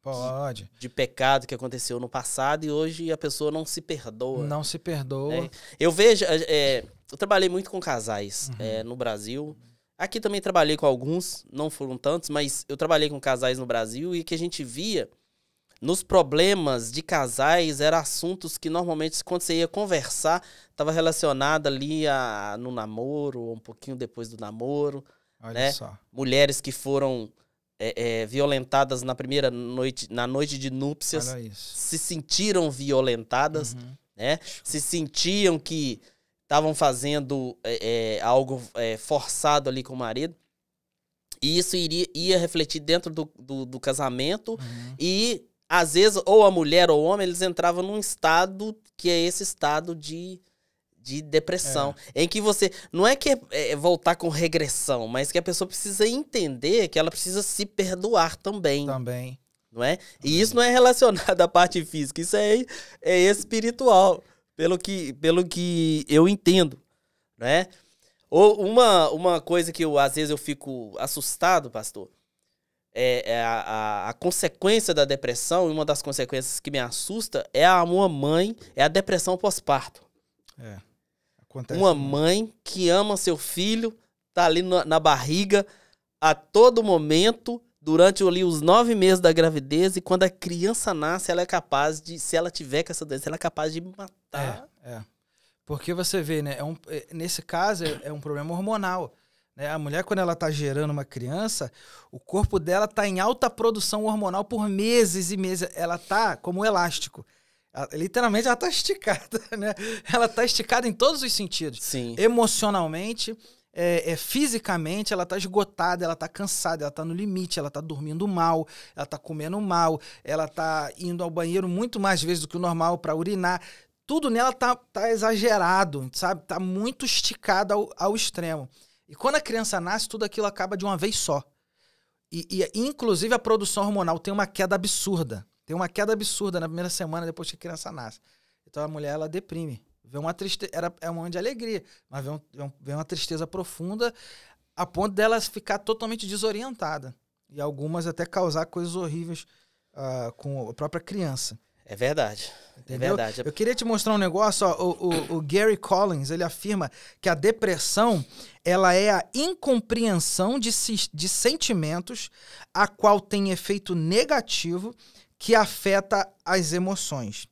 Pode. De, de, pecado que aconteceu no passado e hoje a pessoa não se perdoa. Não se perdoa. Né? Eu vejo. É, é, eu trabalhei muito com casais uhum. é, no Brasil. Aqui também trabalhei com alguns, não foram tantos, mas eu trabalhei com casais no Brasil e que a gente via nos problemas de casais eram assuntos que normalmente quando você ia conversar estava relacionado ali a, no namoro ou um pouquinho depois do namoro, Olha né? Só. Mulheres que foram é, é, violentadas na primeira noite, na noite de núpcias, se sentiram violentadas, uhum. né? Se sentiam que estavam fazendo é, é algo é, forçado ali com o marido. E isso iria, ia refletir dentro do, do, do casamento. Uhum. E, às vezes, ou a mulher ou o homem, eles entravam num estado que é esse estado de de depressão. É. Em que você. Não é que é, é, voltar com regressão, mas que a pessoa precisa entender que ela precisa se perdoar também. Também. Não é? Também. E isso não é relacionado *laughs* à parte física, isso é, é espiritual, pelo que, pelo que eu entendo. Né? Ou uma, uma coisa que eu, às vezes eu fico assustado, pastor, é, é, a, a, a, consequência da depressão, e uma das consequências que me assusta é a uma mãe, é a depressão pós-parto. É. Acontece. Uma mãe que ama seu filho, tá ali na, na barriga a todo momento, durante ali, os nove meses da gravidez, e quando a criança nasce, ela é capaz de, se ela tiver com essa doença, ela é capaz de matar. É, é. Porque você vê, né? É um, é, nesse caso, é, é um problema hormonal. Né? A mulher, quando ela está gerando uma criança, o corpo dela está em alta produção hormonal por meses e meses. Ela tá como um elástico literalmente ela tá *laughs* esticada, né? Ela tá esticada em todos os sentidos. Sim. Emocionalmente, é, é, fisicamente, ela tá esgotada, ela tá cansada, ela tá no limite, ela tá dormindo mal, ela tá comendo mal, ela tá indo ao banheiro muito mais vezes do que o normal para urinar. Tudo nela tá, tá exagerado, sabe? Tá muito esticada ao, ao extremo. E quando a criança nasce, tudo aquilo acaba de uma vez só. E, e inclusive a produção hormonal tem uma queda absurda. Tem uma queda absurda na primeira semana depois que a criança nasce. Então a mulher, ela deprime. Vê uma tristeza, era, é um momento de alegria, mas vê, um, vê uma tristeza profunda a ponto dela ficar totalmente desorientada. E algumas até causar coisas horríveis uh, com a própria criança. É verdade. É Entendeu? É verdade. Eu queria te mostrar um negócio. Ó, o, o, o, Gary Collins ele afirma que a depressão ela é a incompreensão de, de sentimentos a qual tem efeito negativo que afeta as emoções.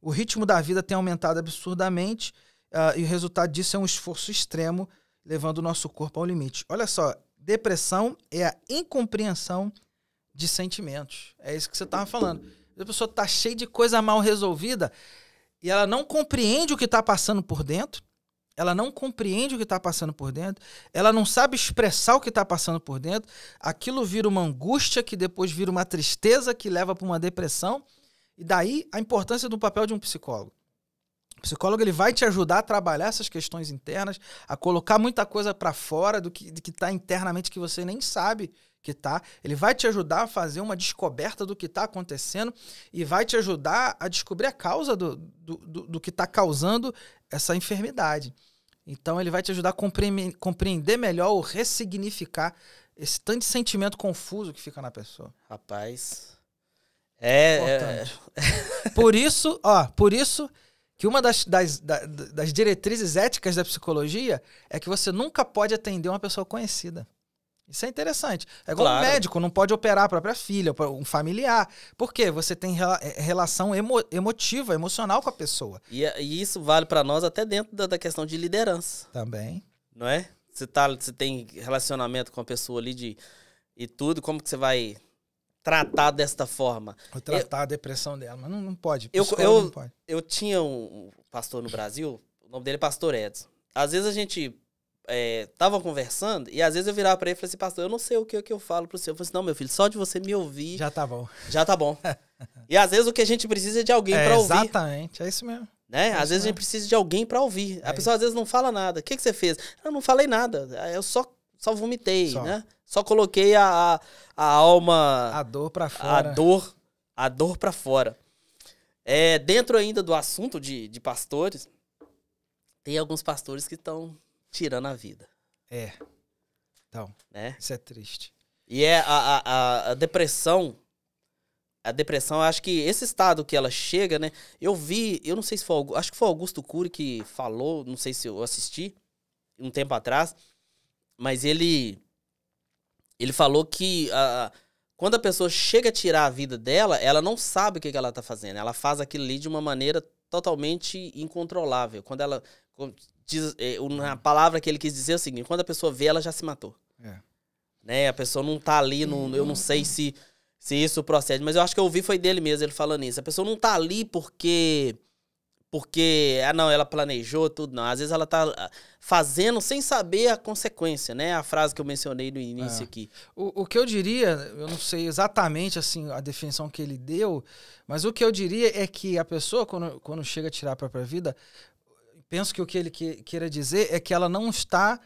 O ritmo da vida tem aumentado absurdamente uh, e o resultado disso é um esforço extremo, levando o nosso corpo ao limite. Olha só, depressão é a incompreensão de sentimentos. É isso que você estava falando. A pessoa está cheia de coisa mal resolvida e ela não compreende o que está passando por dentro, ela não compreende o que está passando por dentro, ela não sabe expressar o que está passando por dentro, aquilo vira uma angústia que depois vira uma tristeza que leva para uma depressão, e daí a importância do papel de um psicólogo. O psicólogo ele vai te ajudar a trabalhar essas questões internas, a colocar muita coisa para fora do que está internamente que você nem sabe que está. Ele vai te ajudar a fazer uma descoberta do que está acontecendo e vai te ajudar a descobrir a causa do, do, do, do que está causando essa enfermidade. Então ele vai te ajudar a compreender melhor ou ressignificar esse tanto de sentimento confuso que fica na pessoa. Rapaz. É. é... é. *laughs* por isso, ó, por isso que uma das, das, das diretrizes éticas da psicologia é que você nunca pode atender uma pessoa conhecida. Isso é interessante. É igual claro. um médico, não pode operar a própria filha, um familiar. Por quê? Você tem rela é, é, relação emo emotiva, emocional com a pessoa. E, e isso vale para nós até dentro da, da, questão de liderança. Também. Não é? Você, tá, você tem relacionamento com a pessoa ali de, e tudo, como que você vai tratar desta forma? tratar eu, a depressão dela, mas não, não pode. Eu, eu, não pode. eu tinha um pastor no Brasil, o nome dele é Pastor Edson. Às vezes a gente estavam é, conversando, e às vezes eu virava para ele e falei assim, pastor, eu não sei o que, é que eu falo pro senhor. Eu falei assim, não, meu filho, só de você me ouvir. Já tá bom. Já tá bom. *laughs* e às vezes o que a gente precisa é de alguém é, para ouvir. Exatamente, é isso mesmo. Né? É às vezes mesmo. a gente precisa de alguém para ouvir. a é pessoa às vezes não fala nada. O que, que você fez? Eu ah, não falei nada. Ah, eu só, só vomitei, só. né? Só coloquei a, a, alma. A dor para fora. A dor. A dor para fora. É, dentro ainda do assunto de, de pastores, tem alguns pastores que estão tirando a vida. É. Então, né? isso é triste. E é a, a, a depressão. A depressão, acho que esse estado que ela chega, né? Eu vi, eu não sei se foi, acho que foi Augusto Cury que falou, não sei se eu assisti um tempo atrás, mas ele ele falou que a, quando a pessoa chega a tirar a vida dela, ela não sabe o que, que ela tá fazendo. Ela faz aquilo ali de uma maneira totalmente incontrolável. Quando ela diz, é, uma palavra que ele quis dizer é o seguinte: quando a pessoa vê, ela já se matou. É. Né? A pessoa não tá ali, eu não sei se, se isso procede, mas eu acho que eu ouvi foi dele mesmo, ele falando isso. A pessoa não tá ali porque. Porque, ah, não, ela planejou tudo, não. Às vezes ela tá ah, fazendo sem saber a consequência, né? A frase que eu mencionei no início é. aqui. O, o que eu diria, eu não sei exatamente assim a definição que ele deu, mas o que eu diria é que a pessoa, quando, quando chega a tirar a própria vida, penso que o que ele que, queira dizer é que ela não está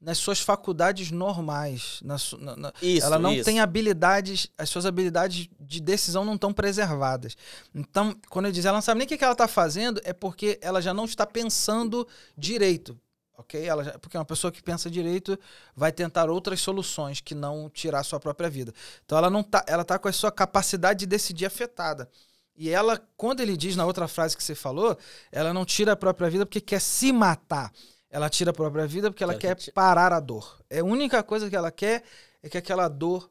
nas suas faculdades normais. Na, na, na, isso, ela não isso. tem habilidades, as suas habilidades de decisão não estão preservadas. Então, quando eu diz ela não sabe nem o que, ela está fazendo, é porque ela já não está pensando direito. Ok? Ela já, porque uma pessoa que pensa direito vai tentar outras soluções que não tirar a sua própria vida. Então ela não tá, ela tá com a sua capacidade de decidir afetada. E ela, quando ele diz na outra frase que você falou, ela não tira a própria vida porque quer se matar. Ela tira a própria vida porque ela quer parar a dor. É a única coisa que ela quer é que aquela dor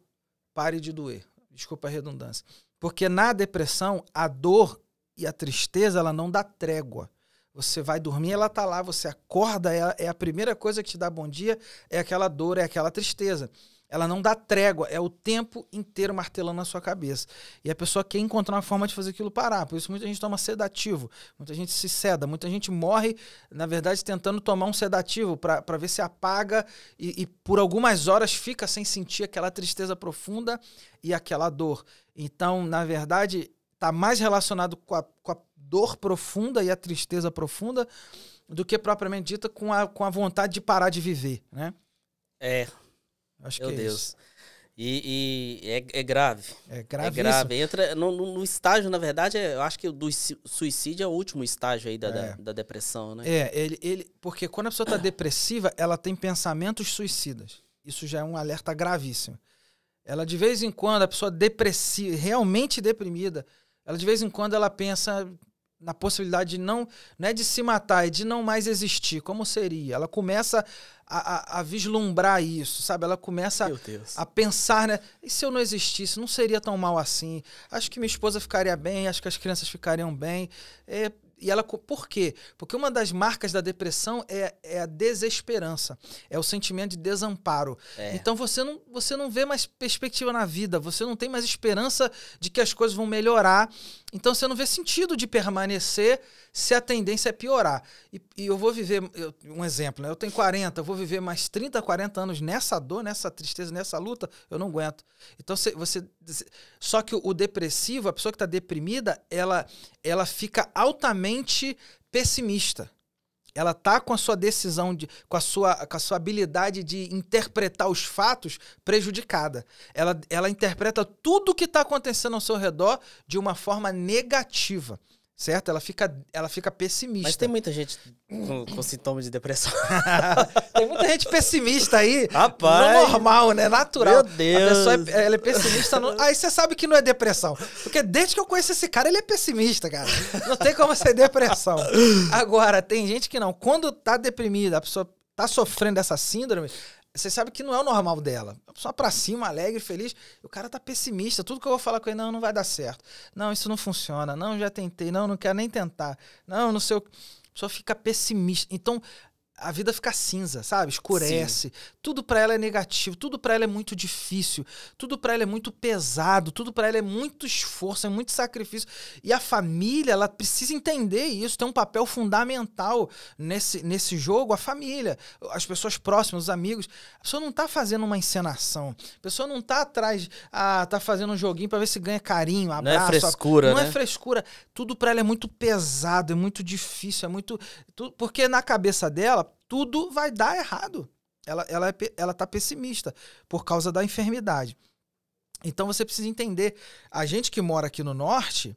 pare de doer. Desculpa a redundância. Porque na depressão, a dor e a tristeza, ela não dá trégua. Você vai dormir, ela tá lá, você acorda, é a é primeira coisa que te dá bom dia, é aquela dor, é aquela tristeza ela não dá trégua, é o tempo inteiro martelando na sua cabeça. E a pessoa quer encontrar uma forma de fazer aquilo parar. Por isso muita gente toma sedativo, muita gente se ceda, muita gente morre, na verdade, tentando tomar um sedativo para ver se apaga e, e por algumas horas fica sem sentir aquela tristeza profunda e aquela dor. Então, na verdade, está mais relacionado com a, com a dor profunda e a tristeza profunda do que propriamente dita com a, com a vontade de parar de viver, né? É, Acho Meu que é Deus. Isso. E, e é, é, grave. É grave. É grave. Entra no, no, estágio, na verdade, é, eu acho que o suicídio é o último estágio aí da, é. da, da, depressão, né? É, ele, ele, porque quando a pessoa está depressiva, ela tem pensamentos suicidas. Isso já é um alerta gravíssimo. Ela, de vez em quando, a pessoa depressiva, realmente deprimida, ela de vez em quando ela pensa na possibilidade de não, não é de se matar, é de não mais existir. Como seria? Ela começa a, a, a vislumbrar isso, sabe? Ela começa a, a, pensar, né? E se eu não existisse, não seria tão mal assim? Acho que minha esposa ficaria bem, acho que as crianças ficariam bem. É, e ela. Por quê? Porque uma das marcas da depressão é, é a desesperança, é o sentimento de desamparo. É. Então você não, você não vê mais perspectiva na vida, você não tem mais esperança de que as coisas vão melhorar. Então você não vê sentido de permanecer se a tendência é piorar. E, e eu vou viver, eu, um exemplo, né? eu tenho 40, eu vou viver mais 30, 40 anos nessa dor, nessa tristeza, nessa luta, eu não aguento. Então você, você só que o depressivo, a pessoa que está deprimida, ela, ela fica altamente pessimista. Ela tá com a sua decisão de, com a sua, com a sua habilidade de interpretar os fatos prejudicada. Ela, ela interpreta tudo o que está acontecendo ao seu redor de uma forma negativa certo? Ela fica, ela fica pessimista. Mas tem muita gente com, com sintomas de depressão. *laughs* tem muita gente pessimista aí. Rapaz. Normal, né? Natural. Meu Deus. A pessoa é, ela é pessimista. No... Aí você sabe que não é depressão. Porque desde que eu conheço esse cara, ele é pessimista, cara. Não tem como ser depressão. Agora, tem gente que não. Quando tá deprimida, a pessoa tá sofrendo dessa síndrome, você sabe que não é o normal dela. Só pra cima, alegre, feliz. O cara tá pessimista. Tudo que eu vou falar com ele, não, não vai dar certo. Não, isso não funciona. Não, já tentei. Não, não quero nem tentar. Não, não sei o. Só fica pessimista. Então, a vida fica cinza, sabe? Escurece. Sim. Tudo para ela é negativo, tudo para ela é muito difícil, tudo para ela é muito pesado, tudo para ela é muito esforço, é muito sacrifício. E a família, ela precisa entender isso, tem um papel fundamental nesse, nesse jogo, a família, as pessoas próximas, os amigos. A pessoa não tá fazendo uma encenação. A pessoa não tá atrás, ah, tá fazendo um joguinho para ver se ganha carinho, abraço. Não é frescura, a... Não é né? é frescura. Tudo para ela é muito pesado, é muito difícil, é muito porque na cabeça dela tudo vai dar errado. Ela, ela, é, ela tá pessimista por causa da enfermidade. Então você precisa entender. A gente que mora aqui no norte,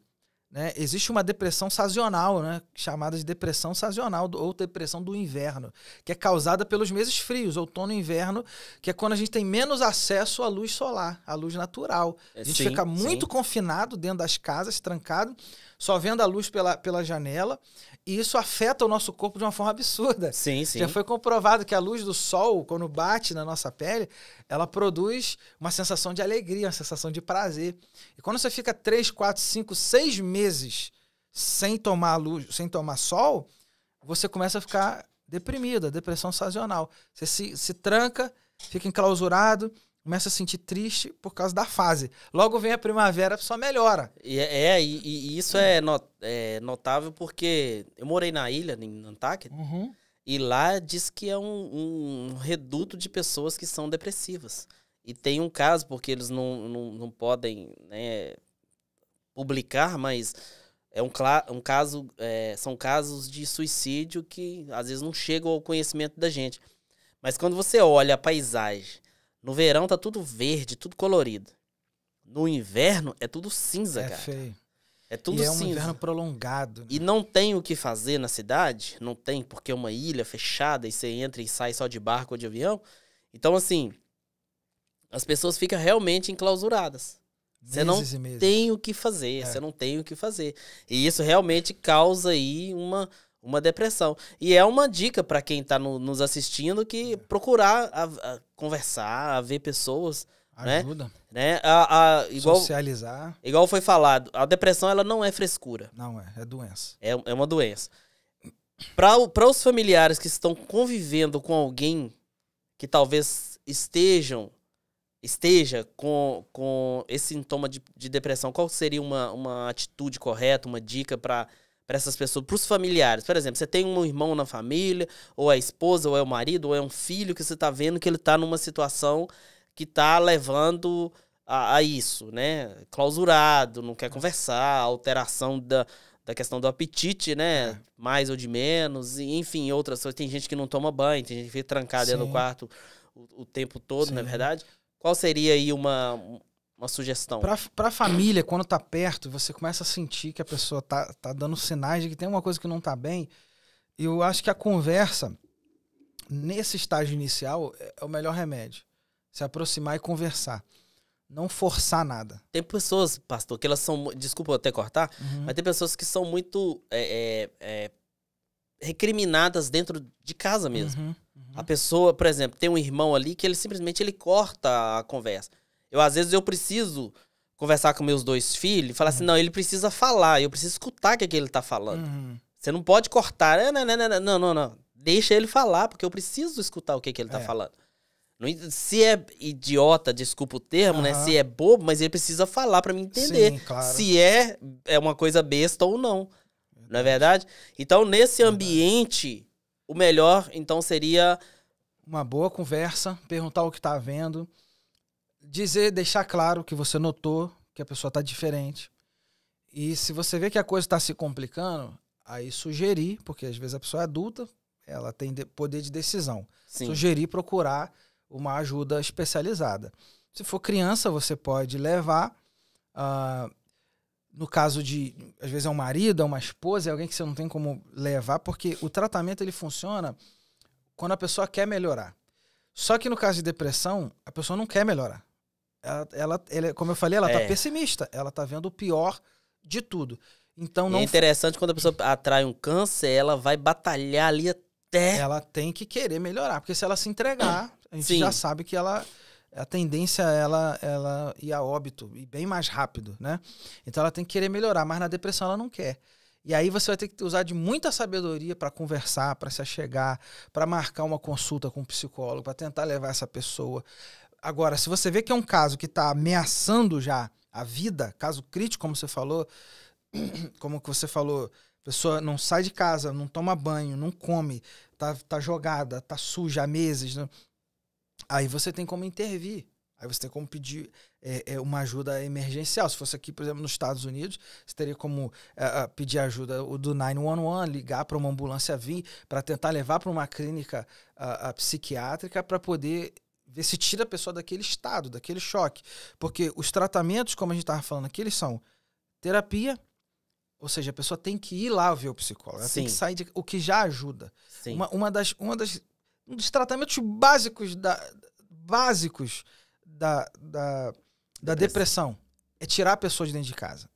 né? Existe uma depressão sazonal, né? chamada de depressão sazonal ou depressão do inverno, que é causada pelos meses frios, outono e inverno, que é quando a gente tem menos acesso à luz solar, à luz natural. É, a gente sim, fica muito sim. confinado dentro das casas, trancado, só vendo a luz pela, pela janela, e isso afeta o nosso corpo de uma forma absurda. Sim, sim. Já foi comprovado que a luz do sol, quando bate na nossa pele, ela produz uma sensação de alegria, uma sensação de prazer. E quando você fica 3, 4, 5, 6 meses sem tomar luz, sem tomar sol, você começa a ficar deprimido, a depressão sazonal. Você se, se tranca, fica enclausurado, começa a sentir triste por causa da fase. Logo vem a primavera, só melhora. E, é, é, e, e isso é, not, é, notável porque eu morei na ilha, em Nantucket, uhum. E lá diz que é um, um reduto de pessoas que são depressivas. E tem um caso, porque eles não, não, não podem né, publicar, mas é um, um caso, é, são casos de suicídio que às vezes não chegam ao conhecimento da gente. Mas quando você olha a paisagem, no verão tá tudo verde, tudo colorido. No inverno é tudo cinza, é cara. Feio. É tudo e é um cinza. inverno prolongado. Né? E não tem o que fazer na cidade, não tem, porque é uma ilha fechada e você entra e sai só de barco ou de avião. Então, assim, as pessoas ficam realmente enclausuradas. Você não tem o que fazer, é. você não tem o que fazer. E isso realmente causa aí uma, uma depressão. E é uma dica para quem está no, nos assistindo que é. procurar a, a conversar, a ver pessoas né? Ajuda. Né? A, a, igual, Socializar. Igual foi falado, a depressão ela não é frescura. Não é, é doença. É, é uma doença. Para os familiares que estão convivendo com alguém que talvez estejam esteja com, com esse sintoma de, de depressão, qual seria uma, uma atitude correta, uma dica para para essas pessoas, para os familiares. Por exemplo, você tem um irmão na família, ou é a esposa, ou é o marido, ou é um filho que você está vendo que ele está numa situação que está levando a, a, isso, né? Clausurado, não quer conversar, alteração da, da questão do apetite, né? É. Mais ou de menos, enfim, outras coisas. Tem gente que não toma banho, tem gente que fica trancada no dentro do quarto o, o tempo todo, é Sim. na é verdade. Qual seria aí uma, uma sugestão? para a família, quando tá perto, você começa a sentir que a pessoa tá, tá dando sinais de que tem uma coisa que não tá bem. Eu acho que a conversa, nesse estágio inicial, é, é o melhor remédio se aproximar e conversar. Não forçar nada. Tem pessoas, pastor, que elas são. Desculpa eu até cortar, uhum. mas tem pessoas que são muito é, é, é recriminadas dentro de casa mesmo. Uhum, uhum, A pessoa, por exemplo, tem um irmão ali que ele simplesmente ele corta a conversa. Eu, às vezes, eu preciso conversar com meus dois filhos e falar assim: uhum. não, ele precisa falar, eu preciso escutar o que, é que ele tá falando. Uhum. Você não pode cortar. Não, não, não, não, não, não. Deixa ele falar, porque eu preciso escutar o que, é que ele tá é. falando. Se é idiota, desculpa o termo, uhum. né? Se é bobo, mas ele precisa falar para me entender. Sim, claro. Se é, é uma coisa besta ou não. Verdade. Não é verdade? Então, nesse ambiente, o melhor, então, seria... Uma boa conversa, perguntar o que tá vendo. Dizer, deixar claro que você notou que a pessoa tá diferente. E se você vê que a coisa está se complicando, aí sugerir, porque às vezes a pessoa é adulta, ela tem poder de decisão. Sim. Sugerir, procurar uma ajuda especializada. Se for criança, você pode levar. Uh, no caso de, às vezes é um marido, é uma esposa, é alguém que você não tem como levar, porque o tratamento ele funciona quando a pessoa quer melhorar. Só que no caso de depressão, a pessoa não quer melhorar. Ela, ela, ela como eu falei, ela está é. pessimista, ela está vendo o pior de tudo. Então não. E é interessante quando a pessoa atrai um câncer, ela vai batalhar ali até. Ela tem que querer melhorar, porque se ela se entregar, a gente Sim. já sabe que ela a tendência é ela ela ir a óbito e bem mais rápido, né? Então ela tem que querer melhorar, mas na depressão ela não quer. E aí você vai ter que usar de muita sabedoria para conversar, para se achegar, para marcar uma consulta com um psicólogo, para tentar levar essa pessoa. Agora, se você vê que é um caso que está ameaçando já a vida, caso crítico, como você falou, *clears throat* como que você falou, a pessoa não sai de casa, não toma banho, não come, tá, tá jogada, tá suja há meses, não, né? Aí você tem como intervir. Aí você tem como pedir é, é, uma ajuda emergencial. Se fosse aqui, por exemplo, nos Estados Unidos, você teria como é, é pedir ajuda do 911, ligar para uma ambulância vir, para tentar levar para uma clínica a, a psiquiátrica para poder ver se tira a pessoa daquele estado, daquele choque. Porque os tratamentos, como a gente estava falando aqui, eles são terapia, ou seja, a pessoa tem que ir lá ver o psicólogo, ela Sim. tem que sair de, o que já ajuda. Sim. Uma, uma, das, uma das um dos tratamentos básicos da, básicos da, da, da depressão. depressão. é tirar a pessoa de dentro de casa.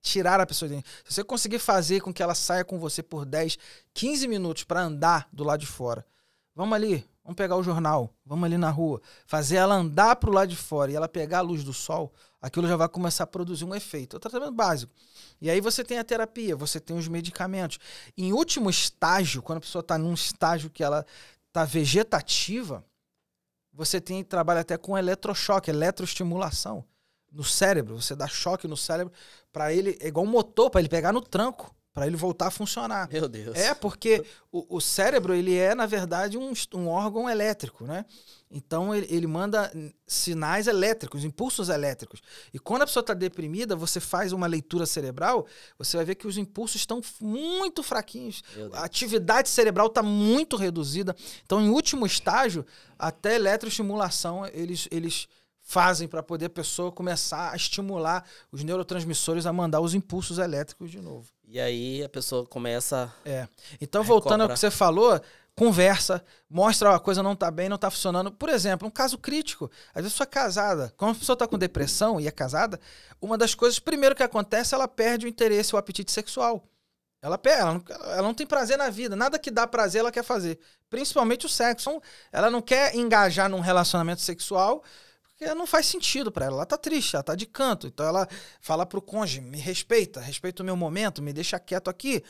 Tirar a pessoa de dentro. Se você conseguir fazer com que ela saia com você por 10, 15 minutos para andar do lado de fora. Vamos ali, vamos pegar o jornal, vamos ali na rua. Fazer ela andar pro lado de fora e ela pegar a luz do sol, aquilo já vai começar a produzir um efeito. É o tratamento básico. E aí você tem a terapia, você tem os medicamentos. Em último estágio, quando a pessoa está num estágio que ela tá vegetativa, você tem trabalho até com eletrochoque, eletroestimulação no cérebro. Você dá choque no cérebro para ele, é igual um motor para ele pegar no tranco para ele voltar a funcionar. Meu Deus. É, porque o, o cérebro, ele é, na verdade, um, um órgão elétrico, né? Então, ele, ele, manda sinais elétricos, impulsos elétricos. E quando a pessoa está deprimida, você faz uma leitura cerebral, você vai ver que os impulsos estão muito fraquinhos. A atividade cerebral está muito reduzida. Então, em último estágio, até eletroestimulação, eles... eles fazem para poder a pessoa começar a estimular os neurotransmissores a mandar os impulsos elétricos de novo. E aí a pessoa começa. É. Então, voltando ao que você falou, conversa, mostra ó, a coisa não tá bem, não tá funcionando. Por exemplo, um caso crítico. Às vezes é casada, quando a pessoa tá com depressão e é casada, uma das coisas primeiro que acontece, ela perde o interesse, o apetite sexual. Ela, ela, não, ela não tem prazer na vida. Nada que dá prazer ela quer fazer. Principalmente o sexo. Então, ela não quer engajar num relacionamento sexual porque não faz sentido para ela. Ela tá triste, ela tá de canto. Então ela fala pro cônjuge: me respeita, respeita o meu momento, me deixa quieto aqui.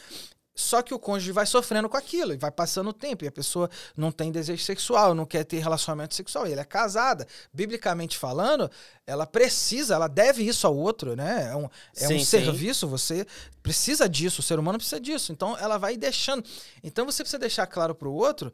Só que o cônjuge vai sofrendo com aquilo e vai passando o tempo. E a pessoa não tem desejo sexual, não quer ter relacionamento sexual. E ela é casada. Biblicamente falando, ela precisa, ela deve isso ao outro, né? É um, é sim, um serviço, você precisa disso, o ser humano precisa disso. Então ela vai deixando. Então você precisa deixar claro para o outro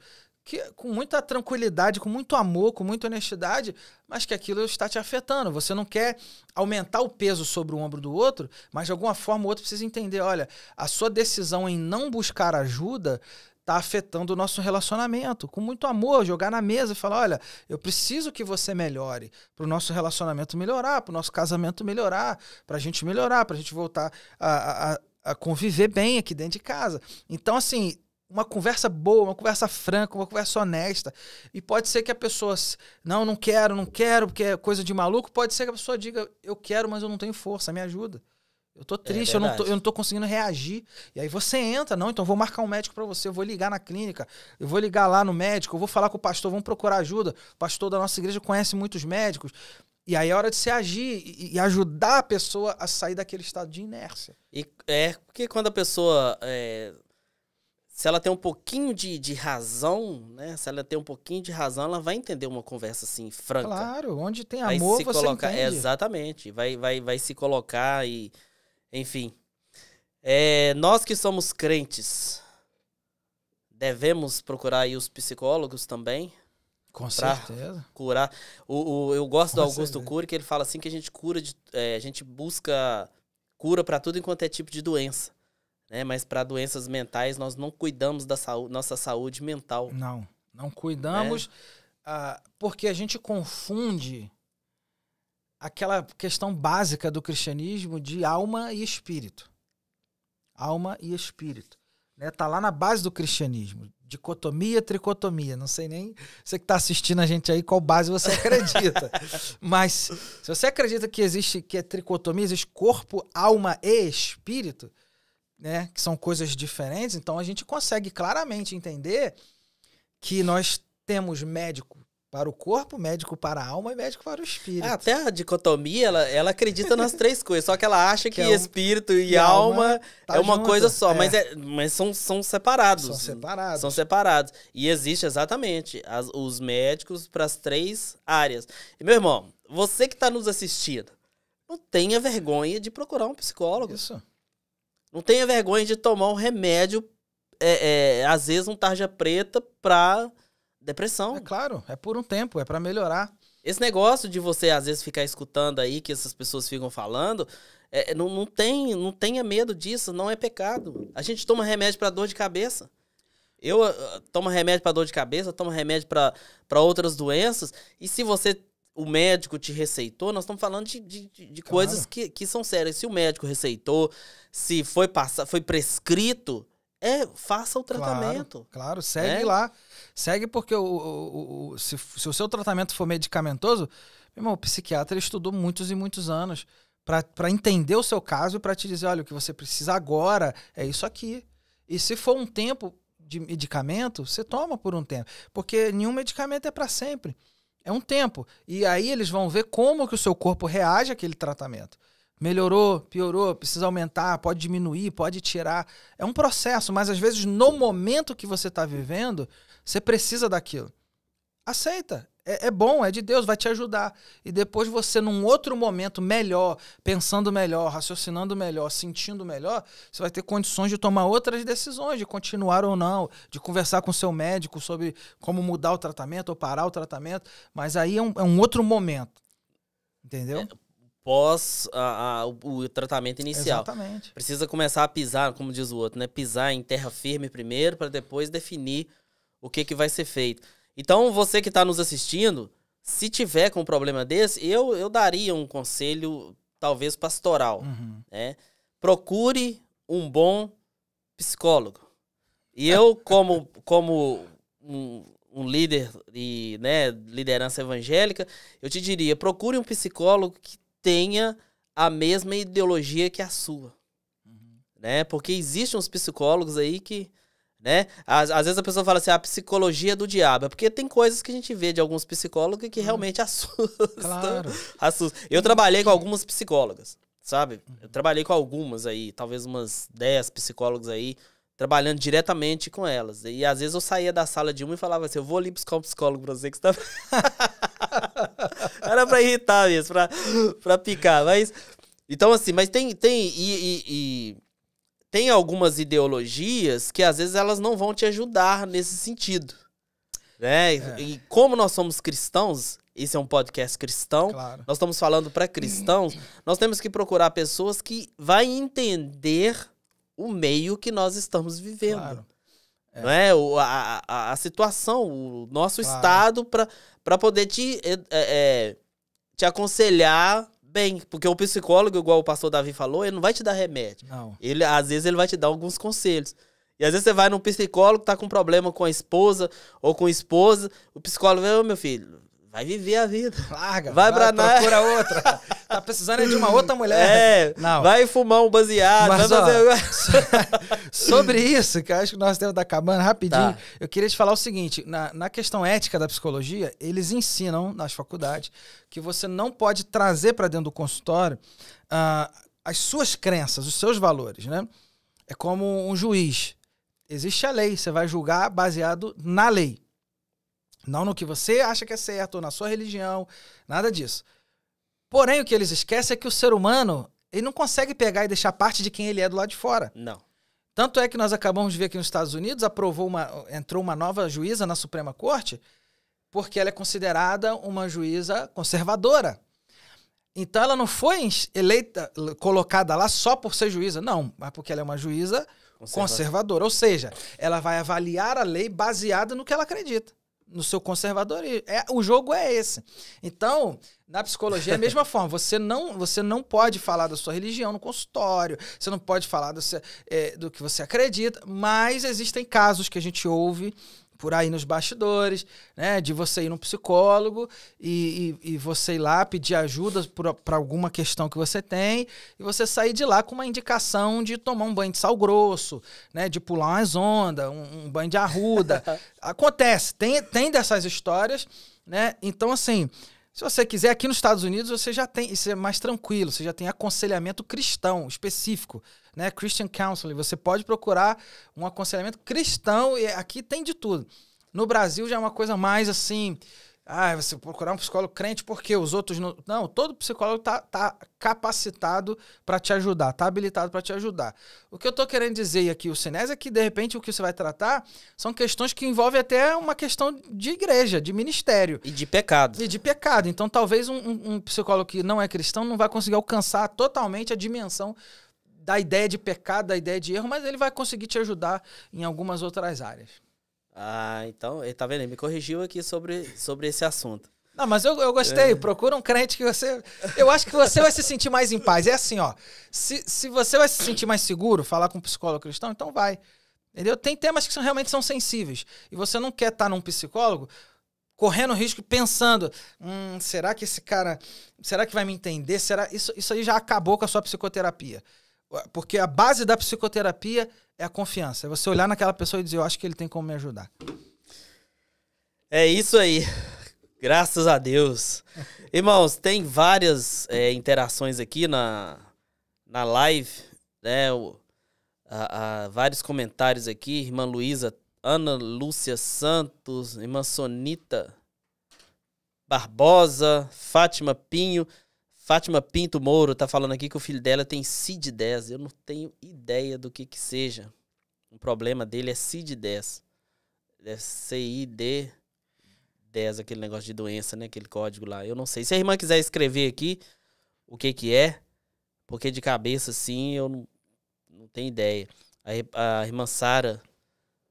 que com muita tranquilidade, com muito amor, com muita honestidade, mas que aquilo está te afetando. Você não quer aumentar o peso sobre o ombro do outro, mas de alguma forma o outro precisa entender, olha, a sua decisão em não buscar ajuda está afetando o nosso relacionamento. Com muito amor, jogar na mesa e falar: olha, eu preciso que você melhore para o nosso relacionamento melhorar, para o nosso casamento melhorar, para a gente melhorar, para a gente voltar a, a, a conviver bem aqui dentro de casa. Então, assim, uma conversa boa, uma conversa franca, uma conversa honesta. E pode ser que a pessoa, não, não quero, não quero, porque é coisa de maluco. Pode ser que a pessoa diga, eu quero, mas eu não tenho força, me ajuda. Eu tô é triste, é eu, não tô, eu não tô conseguindo reagir. E aí você entra, não, então vou marcar um médico para você, eu vou ligar na clínica, eu vou ligar lá no médico, eu vou falar com o pastor, vamos procurar ajuda. O pastor da nossa igreja conhece muitos médicos. E aí é hora de se agir e, ajudar a pessoa a sair daquele estado de inércia. E é porque quando a pessoa é, se ela tem um pouquinho de, de razão, né? Se ela tem um pouquinho de razão, ela vai entender uma conversa assim, franca. Claro, onde tem amor, vai se você colocar, entende. Exatamente, vai, vai, vai se colocar e... Enfim, é, nós que somos crentes, devemos procurar aí os psicólogos também. Com certeza. Curar. O, o, eu gosto Com do Augusto certeza. Cury, que ele fala assim que a gente cura, de, é, a gente busca cura para tudo enquanto é tipo de doença né? Mas para doenças mentais nós não cuidamos da saúde, nossa saúde mental. Não, não cuidamos né? porque a gente confunde aquela questão básica do cristianismo de alma e espírito. Alma e espírito. Né? Tá lá na base do cristianismo. Dicotomia, tricotomia. Não sei nem você que está assistindo a gente aí qual base você acredita. *laughs* Mas se você acredita que existe que é tricotomia, existe corpo, alma e espírito, né, que são coisas diferentes, então a gente consegue claramente entender que nós temos médico para o corpo, médico para a alma e médico para o espírito. Ah, até a dicotomia, ela, ela acredita nas três *laughs* coisas, só que ela acha que, que é um, espírito e, alma, tá é uma junto, coisa só, é. mas, é, mas são, são separados. São separados. São separados. E existe exatamente as, os médicos para as três áreas. E, meu irmão, você que está nos assistindo, não tenha vergonha de procurar um psicólogo. Isso. Não tenha vergonha de tomar um remédio, é, é, às vezes um tarja preta, pra depressão. É claro, é por um tempo, é para melhorar. Esse negócio de você, às vezes, ficar escutando aí que essas pessoas ficam falando, é, é não, não, tem, não tenha medo disso, não é pecado. A gente toma remédio para dor de cabeça. Eu uh, ah, tomo remédio para dor de cabeça, tomo remédio para outras doenças. E se você o médico te receitou, nós estamos falando de, de, de claro. coisas que, que são sérias. Se o médico receitou, se foi, passa, foi prescrito, é, faça o tratamento. Claro, claro segue é? lá. Segue porque o, o, o se, se, o seu tratamento for medicamentoso, meu irmão, o psiquiatra estudou muitos e muitos anos para entender o seu caso e para te dizer, olha, o que você precisa agora é isso aqui. E se for um tempo de medicamento, você toma por um tempo. Porque nenhum medicamento é para sempre. É um tempo. E aí eles vão ver como que o seu corpo reage àquele tratamento. Melhorou, piorou, precisa aumentar, pode diminuir, pode tirar. É um processo, mas às vezes no momento que você está vivendo, você precisa daquilo. Aceita. É, é, bom, é de Deus, vai te ajudar. E depois você, num outro momento melhor, pensando melhor, raciocinando melhor, sentindo melhor, você vai ter condições de tomar outras decisões, de continuar ou não, de conversar com seu médico sobre como mudar o tratamento ou parar o tratamento. Mas aí é um, é um outro momento. Entendeu? É, pós a, a, o, o, tratamento inicial. Exatamente. Precisa começar a pisar, como diz o outro, né? Pisar em terra firme primeiro, para depois definir o que, que vai ser feito. Então, você que está nos assistindo, se tiver com um problema desse, eu, eu daria um conselho, talvez pastoral. Uhum. Né? Procure um bom psicólogo. E eu, *laughs* como, como um, um líder e né, liderança evangélica, eu te diria: procure um psicólogo que tenha a mesma ideologia que a sua. Uhum. Né? Porque existem uns psicólogos aí que né? Às, às, vezes a pessoa fala assim, a ah, psicologia do diabo. É porque tem coisas que a gente vê de alguns psicólogos que hum. realmente *laughs* assustam. Claro. assustam. Eu trabalhei com uhum. algumas psicólogas, sabe? Eu uhum. trabalhei com algumas aí, talvez umas 10 psicólogas aí, trabalhando diretamente com elas. E às vezes eu saía da sala de uma e falava assim, eu vou ali buscar um psicólogo pra você que está *laughs* Era pra irritar mesmo, pra, pra picar. Mas, então assim, mas tem... tem e, e, e tem algumas ideologias que às vezes elas não vão te ajudar nesse sentido. Né? É. E como nós somos cristãos, esse é um podcast cristão, claro. nós estamos falando para cristãos, nós temos que procurar pessoas que vai entender o meio que nós estamos vivendo. Claro. É. Não é? O, a, a, a situação, o nosso claro. estado para poder te, é, te aconselhar bem, porque o psicólogo, igual o pastor Davi falou, ele não vai te dar remédio. Não. Ele às vezes ele vai te dar alguns conselhos. E às vezes você vai num psicólogo, tá com problema com a esposa ou com a esposa, o psicólogo, ô meu filho, Vai viver a vida. *laughs* Larga. Vai, vai branar. Procura outra. tá precisando é de uma *laughs* outra mulher. É. Não. Vai fumar um baseado. Mas, ó, *laughs* sobre isso, que eu acho que nós temos da tá cabana, rapidinho. Tá. Eu queria te falar o seguinte: na, na questão ética da psicologia, eles ensinam nas faculdades que você não pode trazer para dentro do consultório uh, as suas crenças, os seus valores, né? É como um juiz. Existe a lei, você vai julgar baseado na lei. Não no que você acha que é certo, ou na sua religião, nada disso. Porém, o que eles esquecem é que o ser humano, ele não consegue pegar e deixar parte de quem ele é do lado de fora. Não. Tanto é que nós acabamos de ver que nos Estados Unidos aprovou uma, entrou uma nova juíza na Suprema Corte, porque ela é considerada uma juíza conservadora. Então ela não foi eleita, colocada lá só por ser juíza, não, mas porque ela é uma juíza conservadora. conservadora. Ou seja, ela vai avaliar a lei baseada no que ela acredita no seu conservadorismo. É, o jogo é esse. Então, na psicologia é a *laughs* mesma forma. Você não, você não pode falar da sua religião no consultório, você não pode falar do, seu, é, do que você acredita, mas existem casos que a gente ouve por aí nos bastidores, né? De você ir no psicólogo e, e, e você ir lá pedir ajuda para alguma questão que você tem e você sair de lá com uma indicação de tomar um banho de sal grosso, né? De pular umas ondas, um, um banho de arruda. *laughs* Acontece, tem, tem dessas histórias, né? Então, assim, se você quiser, aqui nos Estados Unidos, você já tem, isso é mais tranquilo, você já tem aconselhamento cristão específico, né? Christian Counseling. Você pode procurar um aconselhamento cristão e aqui tem de tudo. No Brasil já é uma coisa mais assim, ah, você procurar um psicólogo crente porque os outros não. Não, todo psicólogo tá, tá capacitado para te ajudar, tá habilitado para te ajudar. O que eu tô querendo dizer aqui, o Sinés, é que de repente o que você vai tratar são questões que envolvem até uma questão de igreja, de ministério. E de pecado. E de pecado. Então talvez um, um psicólogo que não é cristão não vai conseguir alcançar totalmente a dimensão da ideia de pecado, da ideia de erro, mas ele vai conseguir te ajudar em algumas outras áreas. Ah, então, ele eh, tá vendo? Ele me corrigiu aqui sobre, sobre esse assunto. Não, mas eu, eu gostei. É. Procura um crente que você. Eu acho que você vai se sentir mais em paz. É assim, ó. Se, se você vai se sentir mais seguro, falar com um psicólogo cristão, então vai. Entendeu? Tem temas que são, realmente são sensíveis. E você não quer estar tá num psicólogo correndo risco, pensando: hum, será que esse cara. Será que vai me entender? Será Isso, isso aí já acabou com a sua psicoterapia. Porque a base da psicoterapia é a confiança. É você olhar naquela pessoa e dizer, eu acho que ele tem como me ajudar. É isso aí. Graças a Deus. *laughs* Irmãos, tem várias é, interações aqui na, na live, né? O, a, a, vários comentários aqui. Irmã Luísa, Ana Lúcia Santos, irmã Sonita Barbosa, Fátima Pinho. Fátima Pinto Mouro tá falando aqui que o filho dela tem CID 10. Eu não tenho ideia do que que seja. O problema dele é CID 10. É CID 10, aquele negócio de doença, né? Aquele código lá. Eu não sei. Se a irmã quiser escrever aqui o que que é, porque de cabeça, assim, eu não, não tenho ideia. A, a irmã Sara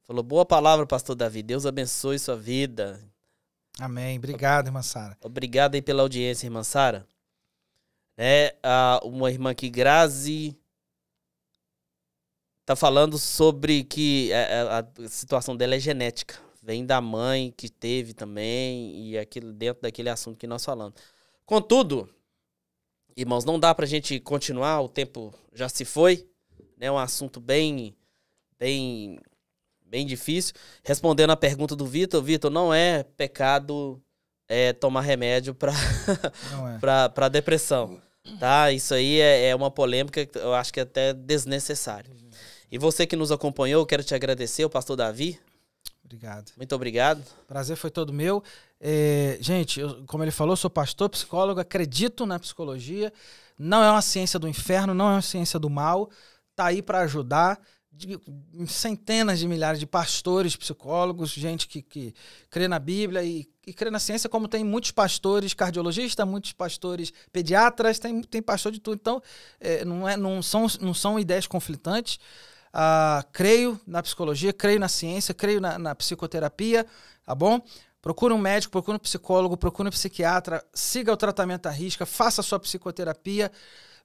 falou, boa palavra, pastor Davi. Deus abençoe sua vida. Amém. Obrigado, irmã Sara. Obrigado aí pela audiência, irmã Sara é a uma irmã aqui, Grazi, tá falando sobre que a, é, é, a, situação dela é genética. Vem da mãe que teve também, e aquilo dentro daquele assunto que nós falamos. Contudo, irmãos, não dá pra gente continuar, o tempo já se foi. É né? um assunto bem, bem, bem difícil. Respondendo a pergunta do Vitor, Vitor, não é pecado é, tomar remédio para é. *laughs* para depressão tá? Isso aí é, é uma polêmica que eu acho que é até desnecessário. E você que nos acompanhou, quero te agradecer, o pastor Davi. Obrigado. Muito obrigado. Prazer foi todo meu. É, gente, eu, como ele falou, sou pastor, psicólogo, acredito na psicologia. Não é uma ciência do inferno, não é uma ciência do mal. Tá aí para ajudar centenas de milhares de pastores, psicólogos, gente que, que crê na Bíblia e e crer na ciência, como tem muitos pastores cardiologistas, muitos pastores pediatras, tem, tem pastor de tudo. Então, é, não, é, não, são, não são ideias conflitantes. Ah, creio na psicologia, creio na ciência, creio na, na psicoterapia, tá bom? Procure um médico, procure um psicólogo, procure um psiquiatra, siga o tratamento à risca, faça a sua psicoterapia,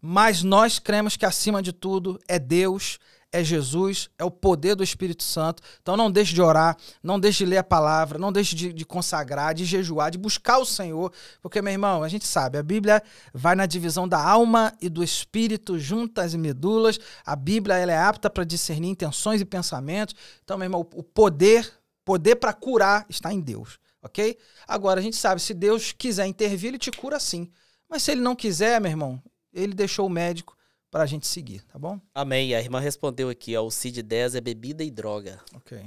mas nós cremos que acima de tudo é Deus, é Jesus, é o poder do Espírito Santo. Então não deixe de orar, não deixe de ler a palavra, não deixe de, de consagrar, de jejuar, de buscar o Senhor. Porque, meu irmão, a gente sabe, a Bíblia vai na divisão da alma e do espírito, juntas e medulas. A Bíblia ela é apta para discernir intenções e pensamentos. Então, meu irmão, o poder, poder para curar está em Deus, ok? Agora, a gente sabe, se Deus quiser intervir, ele te cura sim. Mas se ele não quiser, meu irmão, ele deixou o médico para a gente seguir, tá bom? Amém. A irmã respondeu aqui, ó, o CID 10 é bebida e droga. Ok.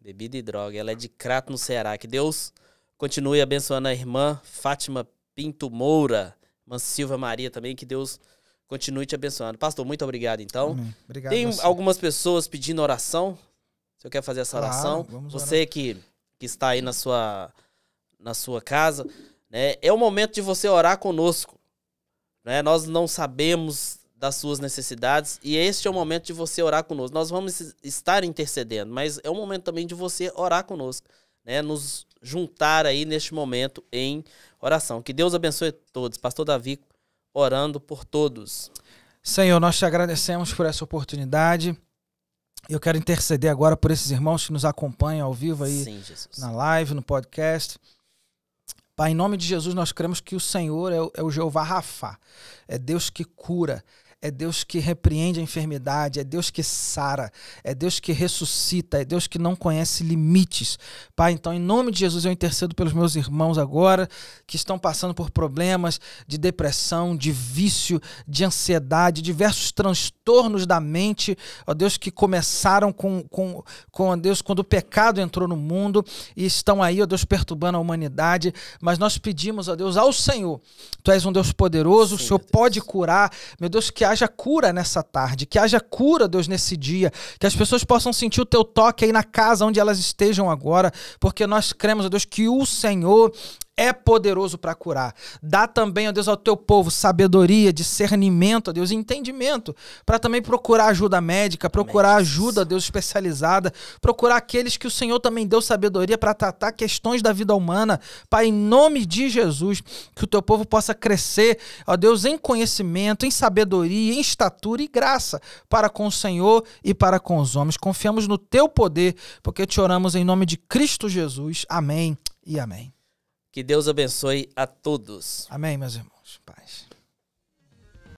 Bebida e droga. Ela é de Crato, no Ceará. Que Deus continue abençoando a irmã Fátima Pinto Moura, irmã Silva Maria também, que Deus continue te abençoando. Pastor, muito obrigado, então. Amém. Obrigado, Tem você. algumas pessoas pedindo oração. Se eu quer fazer essa oração, claro, você que, que está aí na sua, na sua casa, né, é o momento de você orar conosco. Né? Nós não sabemos das suas necessidades. E este é o momento de você orar conosco. Nós vamos estar intercedendo, mas é o momento também de você orar conosco, né? Nos juntar aí neste momento em oração. Que Deus abençoe todos. Pastor Davi orando por todos. Senhor, nós te agradecemos por essa oportunidade. Eu quero interceder agora por esses irmãos que nos acompanham ao vivo aí Sim, na live, no podcast. Pai, em nome de Jesus, nós cremos que o Senhor é o, é o Jeová Rafá, é Deus que cura, é Deus que repreende a enfermidade, é Deus que sara, é Deus que ressuscita, é Deus que não conhece limites. Pai, então, em nome de Jesus, eu intercedo pelos meus irmãos agora que estão passando por problemas de depressão, de vício, de ansiedade, diversos transtornos da mente, ó Deus, que começaram com, com, com Deus quando o pecado entrou no mundo e estão aí, ó Deus, perturbando a humanidade. Mas nós pedimos, ó Deus, ao Senhor, Tu és um Deus poderoso, Sim, o Senhor pode curar, meu Deus, que haja cura nessa tarde, que haja cura, Deus, nesse dia, que as pessoas possam sentir o teu toque aí na casa onde elas estejam agora, porque nós cremos, ó Deus, que o Senhor é poderoso para curar. Dá também, ó Deus, ao teu povo sabedoria, discernimento, ó Deus, entendimento, para também procurar ajuda médica, procurar ajuda, ó Deus, especializada, procurar aqueles que o Senhor também deu sabedoria para tratar questões da vida humana. Pai, em nome de Jesus, que o teu povo possa crescer, ó Deus, em conhecimento, em sabedoria, em estatura e graça para com o Senhor e para com os homens. Confiamos no teu poder, porque te oramos em nome de Cristo Jesus. Amém e amém. Que Deus abençoe a todos. Amém, meus irmãos. Paz.